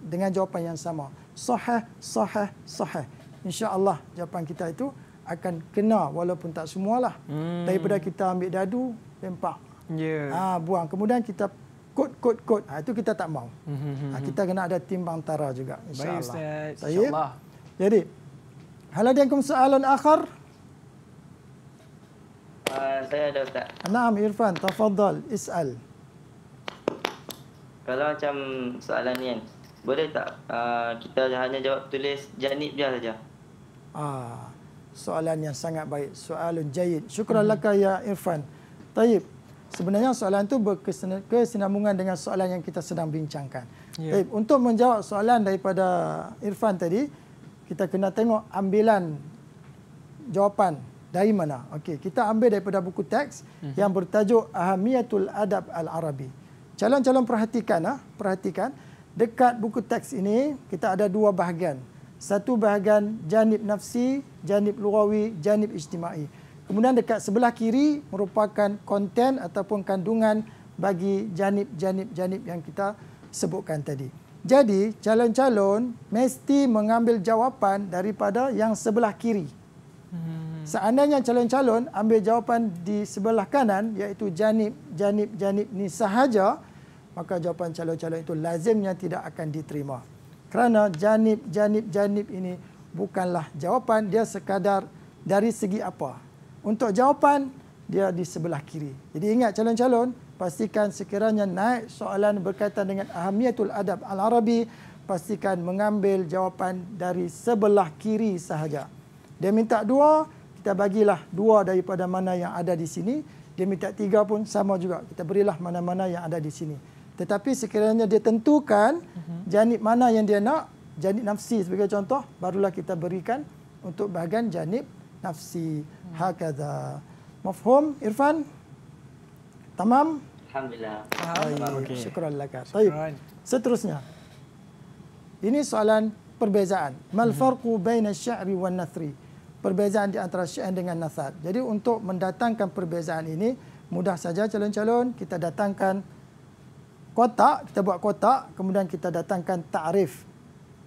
dengan jawapan yang sama. Sahih, sahih, sahih. InsyaAllah jawapan kita itu akan kena walaupun tak semualah. Hmm. Daripada kita ambil dadu, lempak. Yeah. Ha, buang. Kemudian kita kod kod kod. Ha, itu kita tak mau. Ha, kita kena ada timbang tara juga insya-Allah. Baik Ustaz. Insya-Allah. Jadi Halo dan kum soalan akhir. Ah, saya ada Ustaz. Naam Irfan, tafadhal, isal. Kalau macam soalan ni kan, boleh tak uh, kita hanya jawab tulis janib dia saja? Ah, soalan yang sangat baik. Soalan jayid. Syukurlah hmm. laka ya Irfan. Taib, sebenarnya soalan itu berkesinambungan dengan soalan yang kita sedang bincangkan. Yeah. Taib, untuk menjawab soalan daripada Irfan tadi, kita kena tengok ambilan jawapan dari mana? Okey, kita ambil daripada buku teks uh-huh. yang bertajuk Ahamiyatul Adab Al-Arabi. Calon-calon perhatikan ah, perhatikan dekat buku teks ini kita ada dua bahagian. Satu bahagian janib nafsi, janib lugawi, janib ijtimai. Kemudian dekat sebelah kiri merupakan konten ataupun kandungan bagi janib-janib-janib yang kita sebutkan tadi. Jadi, calon-calon mesti mengambil jawapan daripada yang sebelah kiri. uh Seandainya calon-calon ambil jawapan di sebelah kanan iaitu janib, janib, janib ni sahaja, maka jawapan calon-calon itu lazimnya tidak akan diterima. Kerana janib, janib, janib ini bukanlah jawapan, dia sekadar dari segi apa. Untuk jawapan, dia di sebelah kiri. Jadi ingat calon-calon, pastikan sekiranya naik soalan berkaitan dengan Ahamiyatul Adab Al-Arabi, pastikan mengambil jawapan dari sebelah kiri sahaja. Dia minta dua, kita bagilah dua daripada mana yang ada di sini. Dia minta tiga pun sama juga. Kita berilah mana-mana yang ada di sini. Tetapi sekiranya dia tentukan mhm. janib mana yang dia nak, janib nafsi sebagai contoh, barulah kita berikan untuk bahagian janib nafsi. Hmm. Hakadha. Mafhum, Irfan? Tamam? Alhamdulillah. Okay. Syukur Allah. Seterusnya. Ini soalan perbezaan. Mal mhm. farqu baina syari wan nathri perbezaan di antara syi'an dengan nasab. Jadi untuk mendatangkan perbezaan ini, mudah saja calon-calon, kita datangkan kotak, kita buat kotak, kemudian kita datangkan ta'rif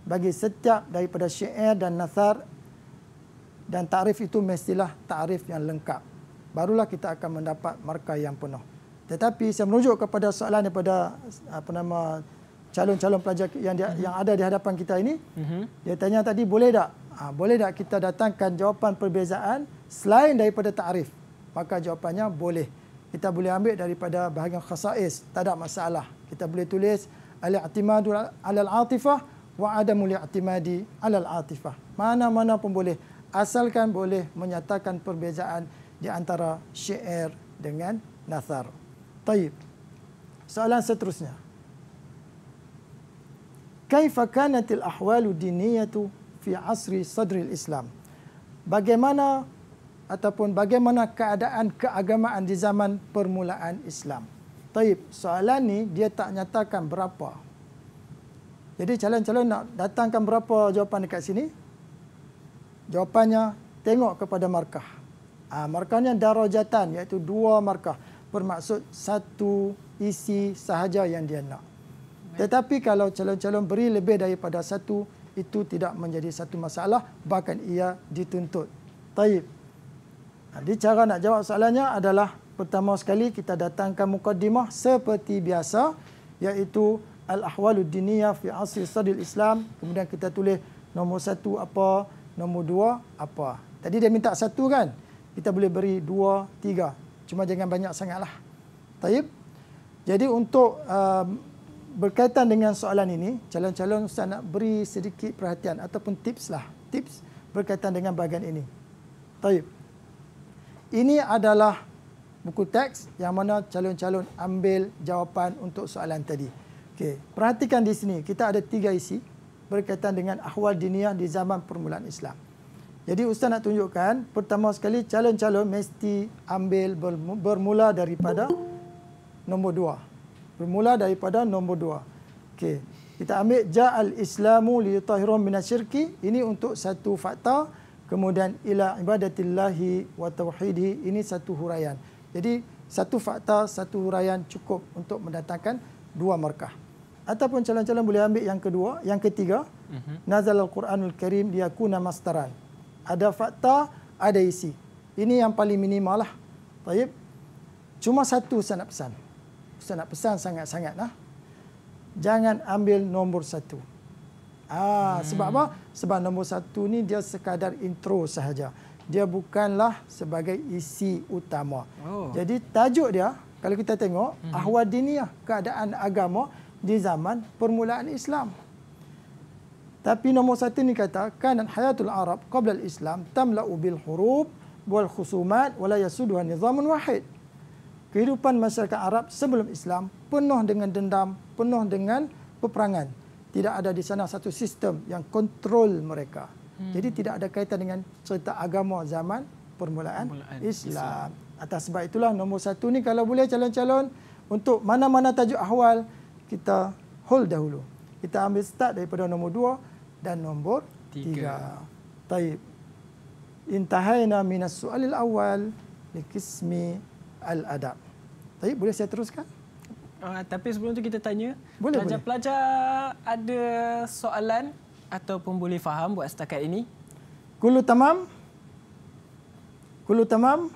bagi setiap daripada syi'an dan nasab. Dan ta'rif itu mestilah ta'rif yang lengkap. Barulah kita akan mendapat markah yang penuh. Tetapi saya merujuk kepada soalan daripada apa nama calon-calon pelajar yang dia, mm -hmm. yang ada di hadapan kita ini. Mm -hmm. Dia tanya tadi boleh tak Ha, boleh tak kita datangkan jawapan perbezaan selain daripada ta'rif? Maka jawapannya boleh. Kita boleh ambil daripada bahagian khasais. Tak ada masalah. Kita boleh tulis al-i'timadu al-atifah wa adamu li'timadi al-atifah. Mana-mana pun boleh. Asalkan boleh menyatakan perbezaan di antara syair dengan nazar. Taib. Soalan seterusnya. Kaifa kanatil ahwalu diniyatu fi asri Sadri Islam. Bagaimana ataupun bagaimana keadaan keagamaan di zaman permulaan Islam? Taib, soalan ni dia tak nyatakan berapa. Jadi calon-calon nak datangkan berapa jawapan dekat sini? Jawapannya tengok kepada markah. Ha, markahnya darajatan iaitu dua markah. Bermaksud satu isi sahaja yang dia nak. Tetapi kalau calon-calon beri lebih daripada satu, itu tidak menjadi satu masalah bahkan ia dituntut. Taib. Jadi cara nak jawab soalannya adalah pertama sekali kita datangkan mukadimah seperti biasa iaitu al-ahwalud diniyah fi asri sadil Islam kemudian kita tulis nombor satu apa nombor dua apa. Tadi dia minta satu kan? Kita boleh beri dua, tiga. Cuma jangan banyak sangatlah. Taib. Jadi untuk uh, berkaitan dengan soalan ini, calon-calon ustaz nak beri sedikit perhatian ataupun tips lah. Tips berkaitan dengan bahagian ini. Taib. Ini adalah buku teks yang mana calon-calon ambil jawapan untuk soalan tadi. Okay, perhatikan di sini kita ada tiga isi berkaitan dengan ahwal dunia di zaman permulaan Islam. Jadi ustaz nak tunjukkan pertama sekali calon-calon mesti ambil bermula daripada nombor dua bermula daripada nombor dua. Okay, Kita ambil ja'al islamu li tahirum minasyirki. Ini untuk satu fakta. Kemudian ila ibadatillahi wa tawhidhi. Ini satu huraian. Jadi satu fakta, satu huraian cukup untuk mendatangkan dua markah. Ataupun calon-calon boleh ambil yang kedua. Yang ketiga. Uh mhm. -huh. Nazal al-Quranul Karim liyakuna mastaran. Ada fakta, ada isi. Ini yang paling minimal lah. Baik. Cuma satu sanat pesan. Saya nak pesan sangat-sangat lah. Jangan ambil nombor satu. Ah, hmm. Sebab apa? Sebab nombor satu ni dia sekadar intro sahaja. Dia bukanlah sebagai isi utama. Oh. Jadi tajuk dia, kalau kita tengok, hmm. Ahwadiniyah, keadaan agama di zaman permulaan Islam. Tapi nombor satu ni kata, kanan hayatul Arab qabla al-Islam tamla'u bil hurub wal khusumat wala yasuduha nizamun wahid kehidupan masyarakat Arab sebelum Islam penuh dengan dendam, penuh dengan peperangan. Tidak ada di sana satu sistem yang kontrol mereka. Hmm. Jadi tidak ada kaitan dengan cerita agama zaman permulaan, permulaan Islam. Islam. Atas sebab itulah nombor satu ni kalau boleh calon-calon untuk mana-mana tajuk awal kita hold dahulu. Kita ambil start daripada nombor dua dan nombor tiga. tiga. Taib. Intahayna minas su'alil awal likismi al-adab. Tapi boleh saya teruskan? Uh, tapi sebelum tu kita tanya, pelajar-pelajar ada soalan ataupun boleh faham buat setakat ini? Kulu tamam? Kulu tamam?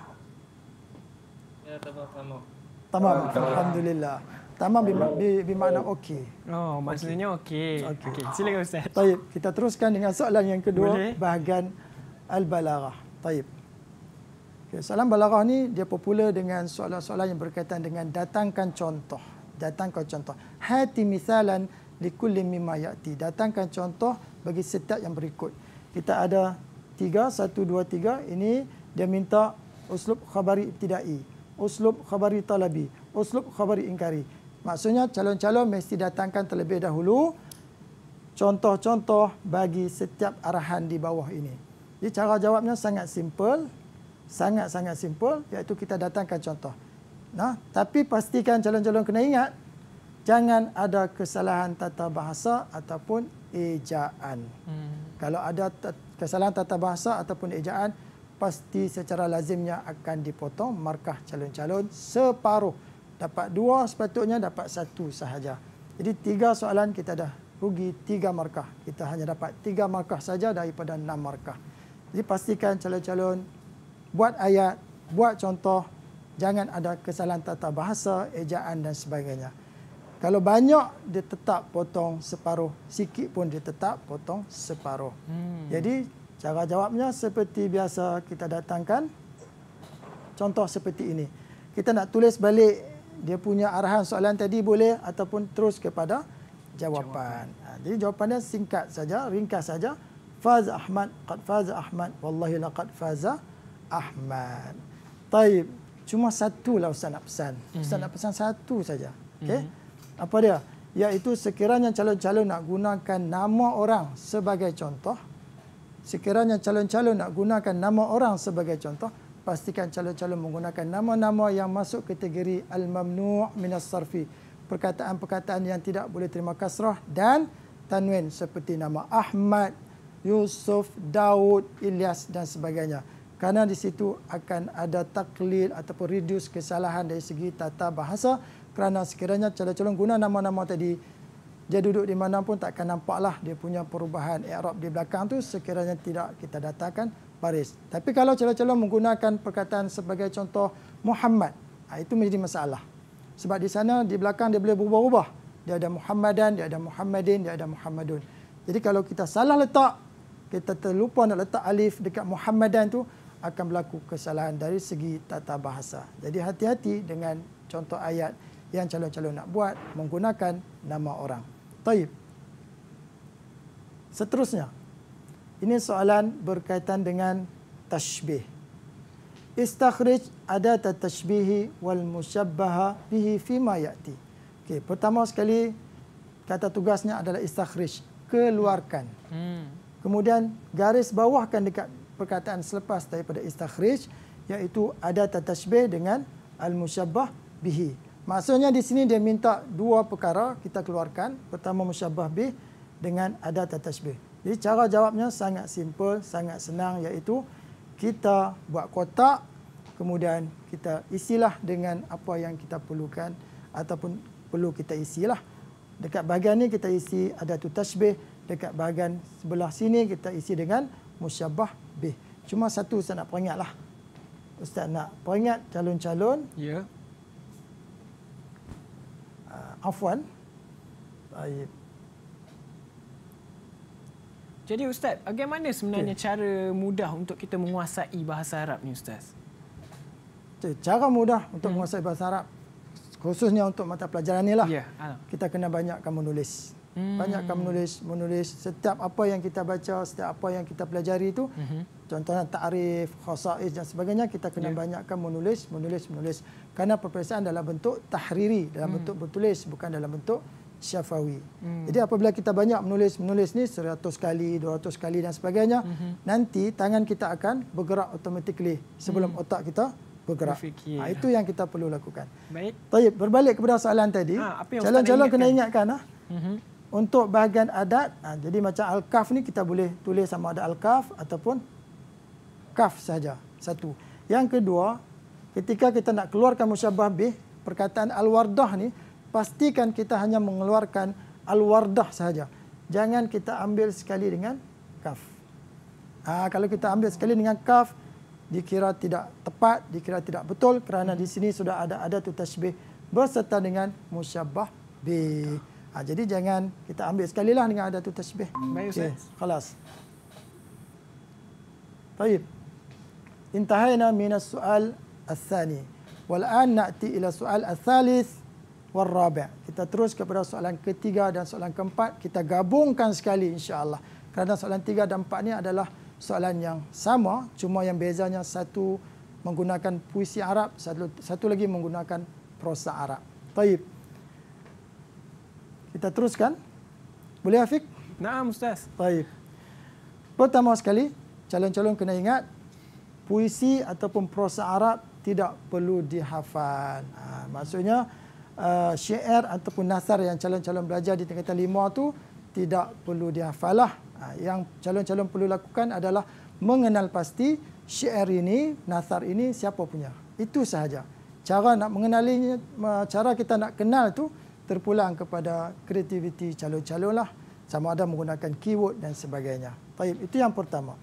Ya, tamam. Tamam. tamam. Ah, alhamdulillah. Tamam bima, bimakna okey. Oh, maksudnya okey. Okey. Okay. Silakan Ustaz. Baik, kita teruskan dengan soalan yang kedua, boleh. bahagian Al-Balarah. Baik. Okay, salam balaghah ni dia popular dengan soalan-soalan yang berkaitan dengan datangkan contoh. Datangkan contoh. Hati misalan likulli mimma ya'ti. Datangkan contoh bagi setiap yang berikut. Kita ada tiga, satu, dua, tiga. Ini dia minta uslub khabari ibtidai. Uslub khabari talabi. Uslub khabari ingkari. Maksudnya calon-calon mesti datangkan terlebih dahulu contoh-contoh bagi setiap arahan di bawah ini. Jadi cara jawabnya sangat simple sangat-sangat simple iaitu kita datangkan contoh. Nah, tapi pastikan calon-calon kena ingat jangan ada kesalahan tata bahasa ataupun ejaan. Hmm. Kalau ada kesalahan tata bahasa ataupun ejaan, pasti secara lazimnya akan dipotong markah calon-calon separuh. Dapat dua sepatutnya dapat satu sahaja. Jadi tiga soalan kita dah rugi tiga markah. Kita hanya dapat tiga markah saja daripada enam markah. Jadi pastikan calon-calon buat ayat, buat contoh, jangan ada kesalahan tata bahasa, ejaan dan sebagainya. Kalau banyak dia tetap potong separuh, sikit pun dia tetap potong separuh. Hmm. Jadi cara jawabnya seperti biasa kita datangkan contoh seperti ini. Kita nak tulis balik dia punya arahan soalan tadi boleh ataupun terus kepada jawapan. jawapan. Ha, jadi jawapannya singkat saja, ringkas saja. Faz Ahmad, qad faz Ahmad, wallahi laqad faza. Ahmad. Ahmad. Taib, cuma satu lah Ustaz nak pesan. Mhm. Ustaz mm-hmm. nak pesan satu saja. Okey. Mm-hmm. Apa dia? Iaitu sekiranya calon-calon nak gunakan nama orang sebagai contoh, sekiranya calon-calon nak gunakan nama orang sebagai contoh, pastikan calon-calon menggunakan nama-nama yang masuk kategori al-mamnu' minas sarfi. Perkataan-perkataan yang tidak boleh terima kasrah dan tanwin seperti nama Ahmad, Yusuf, Daud, Ilyas dan sebagainya kerana di situ akan ada taklil ataupun reduce kesalahan dari segi tata bahasa kerana sekiranya calon-calon guna nama-nama tadi dia duduk di mana pun tak akan nampaklah dia punya perubahan Arab di belakang tu sekiranya tidak kita datakan baris tapi kalau calon-calon menggunakan perkataan sebagai contoh Muhammad ha, itu menjadi masalah sebab di sana di belakang dia boleh berubah-ubah dia ada Muhammadan dia ada Muhammadin dia ada Muhammadun jadi kalau kita salah letak kita terlupa nak letak alif dekat Muhammadan tu, akan berlaku kesalahan dari segi tata bahasa. Jadi hati-hati dengan contoh ayat yang calon-calon nak buat menggunakan nama orang. Taib. Seterusnya, ini soalan berkaitan dengan tashbih. Istakhrij ada tashbihi wal musyabbaha bihi fima ya'ti. Okay, pertama sekali, kata tugasnya adalah istakhrij. Keluarkan. Hmm. Kemudian garis bawahkan dekat perkataan selepas daripada istakhrij iaitu ada tatashbih dengan al-musyabbah bihi. Maksudnya di sini dia minta dua perkara kita keluarkan. Pertama musyabbah bih dengan ada tatashbih. Jadi cara jawabnya sangat simple, sangat senang iaitu kita buat kotak kemudian kita isilah dengan apa yang kita perlukan ataupun perlu kita isilah. Dekat bahagian ni kita isi ada tu tashbih. Dekat bahagian sebelah sini kita isi dengan musyabah bih. Cuma satu saya nak peringat lah. Ustaz nak peringat calon-calon. Ya. Uh, afwan. Baik. Jadi Ustaz, bagaimana sebenarnya okay. cara mudah untuk kita menguasai bahasa Arab ni Ustaz? Okay, cara mudah untuk hmm. menguasai bahasa Arab, khususnya untuk mata pelajaran ni lah. Yeah. Ya, kita kena banyakkan menulis. Hmm. Banyakkan menulis, menulis setiap apa yang kita baca, setiap apa yang kita pelajari itu. Hmm. Contohnya ta'rif, khasais dan sebagainya, kita kena yeah. banyakkan menulis, menulis, menulis. Kerana perperiksaan dalam bentuk tahriri, dalam hmm. bentuk bertulis, bukan dalam bentuk syafawi. Hmm. Jadi apabila kita banyak menulis, menulis ni 100 kali, 200 kali dan sebagainya, hmm. nanti tangan kita akan bergerak automatically sebelum hmm. otak kita bergerak. Ha, itu yang kita perlu lakukan. Baik. Baik, berbalik kepada soalan tadi. Ha, calon-calon kena ingatkan. Ha? Hmm. Untuk bahagian adat, ha, jadi macam Al-Kaf ni kita boleh tulis sama ada Al-Kaf ataupun Kaf saja satu. Yang kedua, ketika kita nak keluarkan musyabah bih, perkataan Al-Wardah ni, pastikan kita hanya mengeluarkan Al-Wardah saja. Jangan kita ambil sekali dengan Kaf. Ha, kalau kita ambil sekali dengan Kaf, dikira tidak tepat, dikira tidak betul kerana di sini sudah ada adat tu tashbih berserta dengan musyabah bih. Ha, jadi jangan kita ambil sekali lah dengan ada tu tasbih. Baik Ustaz. Okay. Kelas. Baik. Intahaina minas soal al-thani. Wal'an na'ti ila soal al-thalith wal-rabi' Kita terus kepada soalan ketiga dan soalan keempat. Kita gabungkan sekali insyaAllah. Kerana soalan tiga dan empat ni adalah soalan yang sama. Cuma yang bezanya satu menggunakan puisi Arab. Satu, satu lagi menggunakan prosa Arab. Baik. Baik. Kita teruskan. Boleh Afiq? Naam Mustaz. Baik. Pertama sekali, calon-calon kena ingat, puisi ataupun prosa Arab tidak perlu dihafal. Ha, maksudnya, uh, syair ataupun nasar yang calon-calon belajar di tingkatan lima tu tidak perlu dihafal lah. Ha, yang calon-calon perlu lakukan adalah mengenal pasti syair ini, nasar ini siapa punya. Itu sahaja. Cara nak mengenalinya, cara kita nak kenal tu, terpulang kepada kreativiti calon-calon lah. Sama ada menggunakan keyword dan sebagainya. Taib, itu yang pertama.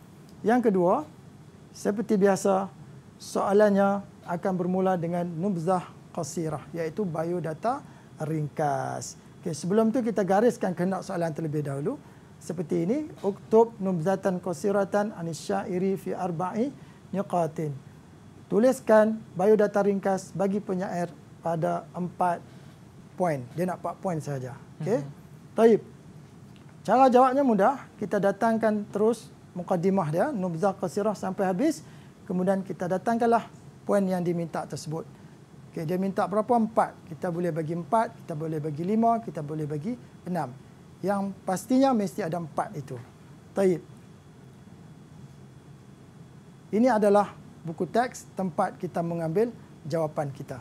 Yang kedua, seperti biasa, soalannya akan bermula dengan nubzah qasirah, iaitu biodata ringkas. Okay, sebelum tu kita gariskan kena soalan terlebih dahulu. Seperti ini, Uktub nubzatan qasiratan anisya'iri fi arba'i niqatin. Tuliskan biodata ringkas bagi penyair pada empat poin. Dia nak 4 poin sahaja. Okey. Hmm. Taib. Cara jawabnya mudah. Kita datangkan terus mukadimah dia. Nubzah Qasirah sampai habis. Kemudian kita datangkanlah poin yang diminta tersebut. Okey. Dia minta berapa? empat, Kita boleh bagi empat, Kita boleh bagi lima, Kita boleh bagi enam. Yang pastinya mesti ada empat itu. Taib. Ini adalah buku teks tempat kita mengambil jawapan kita.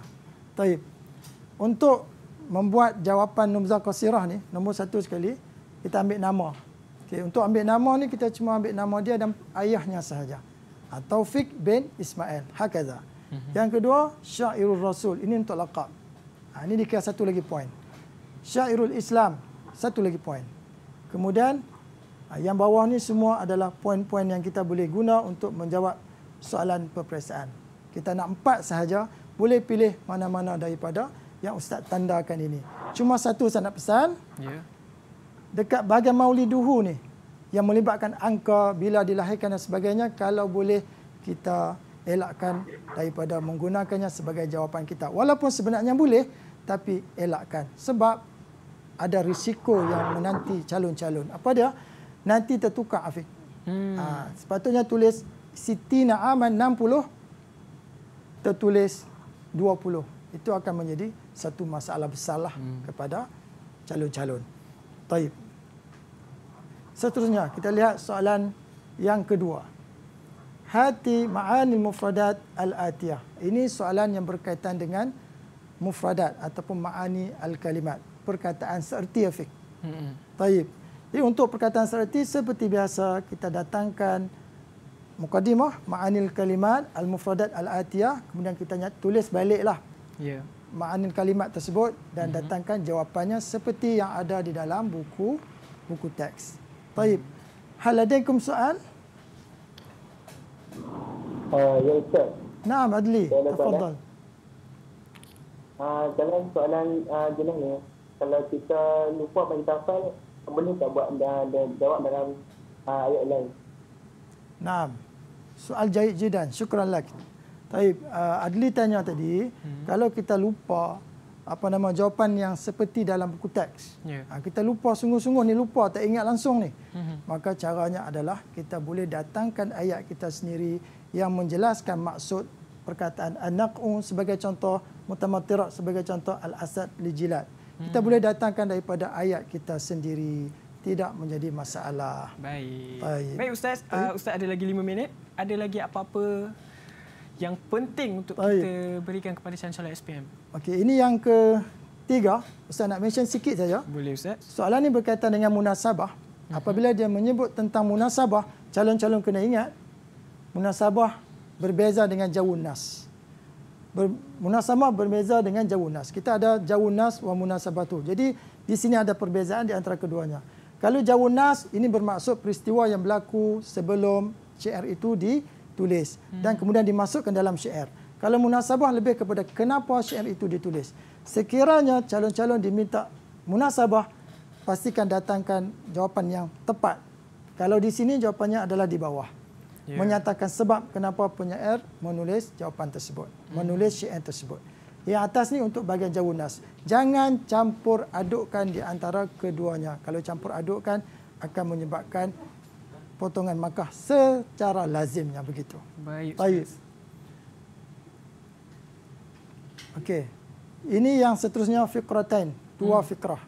Taib. Untuk membuat jawapan Numzah Qasirah ni, nombor satu sekali, kita ambil nama. Okay, untuk ambil nama ni, kita cuma ambil nama dia dan ayahnya sahaja. Ha, Taufik bin Ismail. Hakazah. Mhm. Yang kedua, Syairul Rasul. Ini untuk lakab. Ha, ini dikira satu lagi poin. Syairul Islam. Satu lagi poin. Kemudian, ha, yang bawah ni semua adalah poin-poin yang kita boleh guna untuk menjawab soalan peperiksaan. Kita nak empat sahaja. Boleh pilih mana-mana daripada yang Ustaz tandakan ini. Cuma satu saya nak pesan. Ya. Dekat bahagian maulid duhu ni yang melibatkan angka bila dilahirkan dan sebagainya kalau boleh kita elakkan daripada menggunakannya sebagai jawapan kita. Walaupun sebenarnya boleh tapi elakkan sebab ada risiko yang menanti calon-calon. Apa dia? Nanti tertukar Afiq. Hmm. Ha, sepatutnya tulis Siti Naaman 60 tertulis 20 itu akan menjadi satu masalah besarlah hmm. kepada calon-calon. Taib. Seterusnya kita lihat soalan yang kedua. Hati maani mufradat al-atiyah. Ini soalan yang berkaitan dengan mufradat ataupun ma'ani al-kalimat. Perkataan serti afiq. Ya, hmm. Taib. Jadi untuk perkataan serti seperti biasa kita datangkan mukadimah ma'anil kalimat al-mufradat al-atiyah. Kemudian kita tulis baliklah yeah. makna kalimat tersebut dan mm-hmm. datangkan jawapannya seperti yang ada di dalam buku buku teks. Baik. Mhm. Hal ada kum soal? Uh, ya, Ustaz. Naam, Adli. Tafadhal. Uh, dalam soalan uh, jenis ni, kalau kita lupa bagi tafal, boleh tak buat dan, dan jawab dalam uh, ayat lain? Naam. Soal jahit jidan. Syukran lah kita. Tapi uh, Adli tanya tadi, hmm. kalau kita lupa apa nama jawapan yang seperti dalam buku teks, yeah. Ha, kita lupa sungguh-sungguh ni lupa tak ingat langsung ni, hmm. maka caranya adalah kita boleh datangkan ayat kita sendiri yang menjelaskan maksud perkataan anakun sebagai contoh, mutamatirat sebagai contoh al asad lijilat. Kita hmm. boleh datangkan daripada ayat kita sendiri tidak menjadi masalah. Baik. Baik, Baik Ustaz. Baik. Uh, Ustaz ada lagi lima minit. Ada lagi apa-apa yang penting untuk Baik. kita berikan kepada calon-calon SPM. Okey, ini yang ke tiga. Ustaz nak mention sikit saja. Boleh Ustaz. Soalan ini berkaitan dengan munasabah. uh Apabila dia menyebut tentang munasabah, calon-calon kena ingat munasabah berbeza dengan jauh nas. Ber, munasabah berbeza dengan jauh nas. Kita ada jauh nas wa munasabah tu. Jadi di sini ada perbezaan di antara keduanya. Kalau jauh nas ini bermaksud peristiwa yang berlaku sebelum CR itu di tulis hmm. dan kemudian dimasukkan dalam syair. Kalau munasabah lebih kepada kenapa syair itu ditulis. Sekiranya calon-calon diminta munasabah, pastikan datangkan jawapan yang tepat. Kalau di sini jawapannya adalah di bawah. Yeah. Menyatakan sebab kenapa penyair menulis jawapan tersebut, hmm. menulis syair tersebut. Yang atas ni untuk bagian jauh nas. Jangan campur adukkan di antara keduanya. Kalau campur adukkan akan menyebabkan potongan Makkah secara lazimnya begitu. Baik. Baik. Okey. Ini yang seterusnya fikratain, dua hmm. fikrah.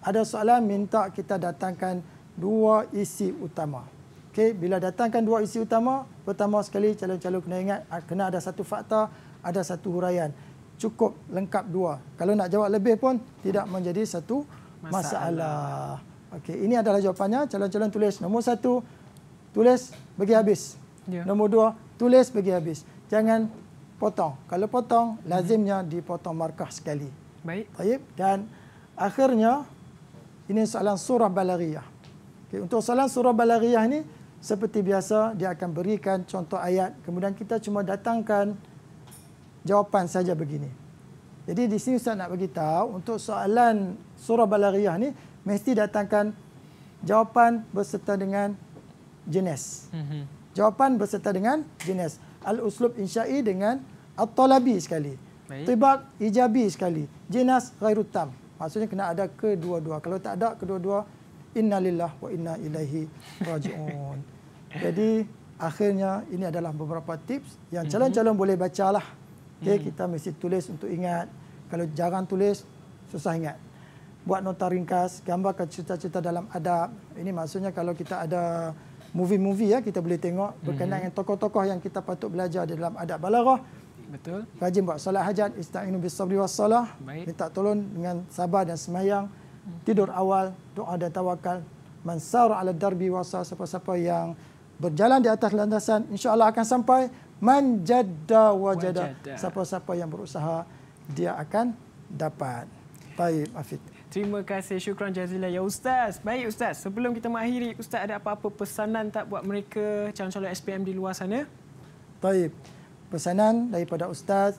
Ada soalan minta kita datangkan dua isi utama. Okey, bila datangkan dua isi utama, pertama sekali calon-calon kena ingat ah, kena ada satu fakta, ada satu huraian. Cukup lengkap dua. Kalau nak jawab lebih pun tidak ah. menjadi satu masalah. masalah. Okey, ini adalah jawapannya. Calon-calon tulis nombor satu, tulis bagi habis. Yeah. Nombor dua, tulis bagi habis. Jangan potong. Kalau potong, lazimnya dipotong markah sekali. Baik. Baik. Dan akhirnya, ini soalan surah balariah. Okay, untuk soalan surah balariah ini, seperti biasa, dia akan berikan contoh ayat. Kemudian kita cuma datangkan jawapan saja begini. Jadi di sini saya nak bagi tahu untuk soalan surah balariah ini, mesti datangkan jawapan berserta dengan jenis. Mm-hmm. Jawapan berserta dengan jenis. Al-uslub insya'i dengan at-talabi sekali. Tibak ijabi sekali. Jenas rairutam. Maksudnya kena ada kedua-dua. Kalau tak ada kedua-dua, innalillah wa inna ilaihi raji'un. Jadi akhirnya ini adalah beberapa tips yang mhm. calon-calon mm-hmm. boleh bacalah. Okay, mm-hmm. Kita mesti tulis untuk ingat. Kalau jarang tulis, susah ingat buat nota ringkas, gambarkan cerita-cerita dalam adab. Ini maksudnya kalau kita ada movie-movie ya kita boleh tengok berkenaan mhm. dengan tokoh-tokoh yang kita patut belajar di dalam adab balaghah. Betul. Rajin buat solat hajat, istainu bisabri wassalah. Baik. Minta tolong dengan sabar dan semayang. Mhm. Tidur awal, doa dan tawakal. Mansar ala darbi wasa siapa-siapa yang berjalan di atas landasan insya-Allah akan sampai man jadda wajada. Siapa-siapa yang berusaha dia akan dapat. Baik, Afiq. Terima kasih. Syukran jazilah. Ya Ustaz. Baik Ustaz. Sebelum kita mengakhiri, Ustaz ada apa-apa pesanan tak buat mereka calon-calon SPM di luar sana? Baik. Pesanan daripada Ustaz,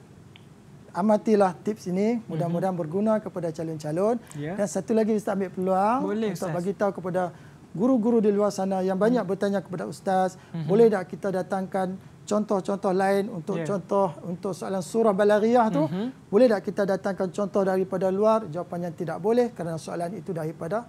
amatilah tips ini. Mudah-mudahan mhm. berguna kepada calon-calon. Ya. Dan satu lagi Ustaz ambil peluang Boleh, untuk bagi tahu kepada guru-guru di luar sana yang banyak hmm. bertanya kepada Ustaz. Hmm. Boleh tak kita datangkan contoh-contoh lain untuk yeah. contoh untuk soalan surah balaghiyah tu mm-hmm. boleh tak kita datangkan contoh daripada luar jawapannya tidak boleh kerana soalan itu daripada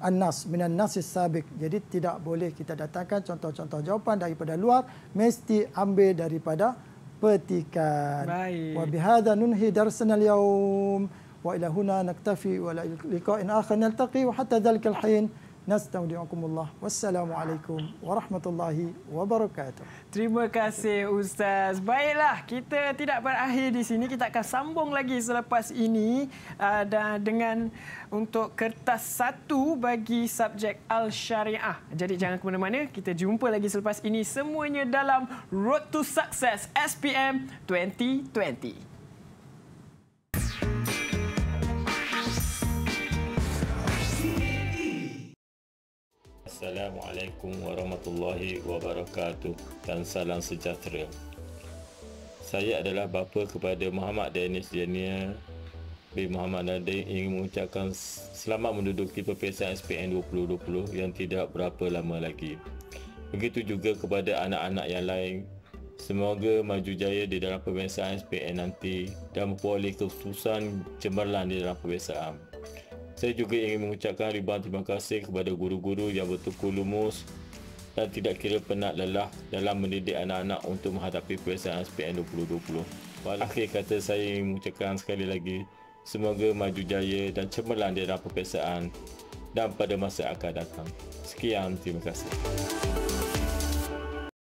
annas minan nasis sabiq jadi tidak boleh kita datangkan contoh-contoh jawapan daripada luar mesti ambil daripada petikan wa bihadha nunhi darsana al-yawm wa ila huna naktafi wa la liqa'in akhar nalqi wa hatta dhalika al-hayn Nastaudiakumullah. Wassalamualaikum warahmatullahi wabarakatuh. Terima kasih Ustaz. Baiklah, kita tidak berakhir di sini. Kita akan sambung lagi selepas ini uh, dan dengan untuk kertas satu bagi subjek Al-Syariah. Jadi jangan ke mana-mana. Kita jumpa lagi selepas ini semuanya dalam Road to Success SPM 2020. Assalamualaikum warahmatullahi wabarakatuh dan salam sejahtera. Saya adalah bapa kepada Muhammad Dennis Jenia B Muhammad Nadeh ingin mengucapkan selamat menduduki perpisahan SPN 2020 yang tidak berapa lama lagi. Begitu juga kepada anak-anak yang lain. Semoga maju jaya di dalam perpisahan SPN nanti dan memperoleh kesusahan cemerlang di dalam perpisahan. Saya juga ingin mengucapkan ribuan terima kasih kepada guru-guru yang bertukul lumus dan tidak kira penat lelah dalam mendidik anak-anak untuk menghadapi perasaan SPN 2020. Pada akhir kata saya ingin mengucapkan sekali lagi, semoga maju jaya dan cemerlang di dalam perpesaan dan pada masa akan datang. Sekian, terima kasih.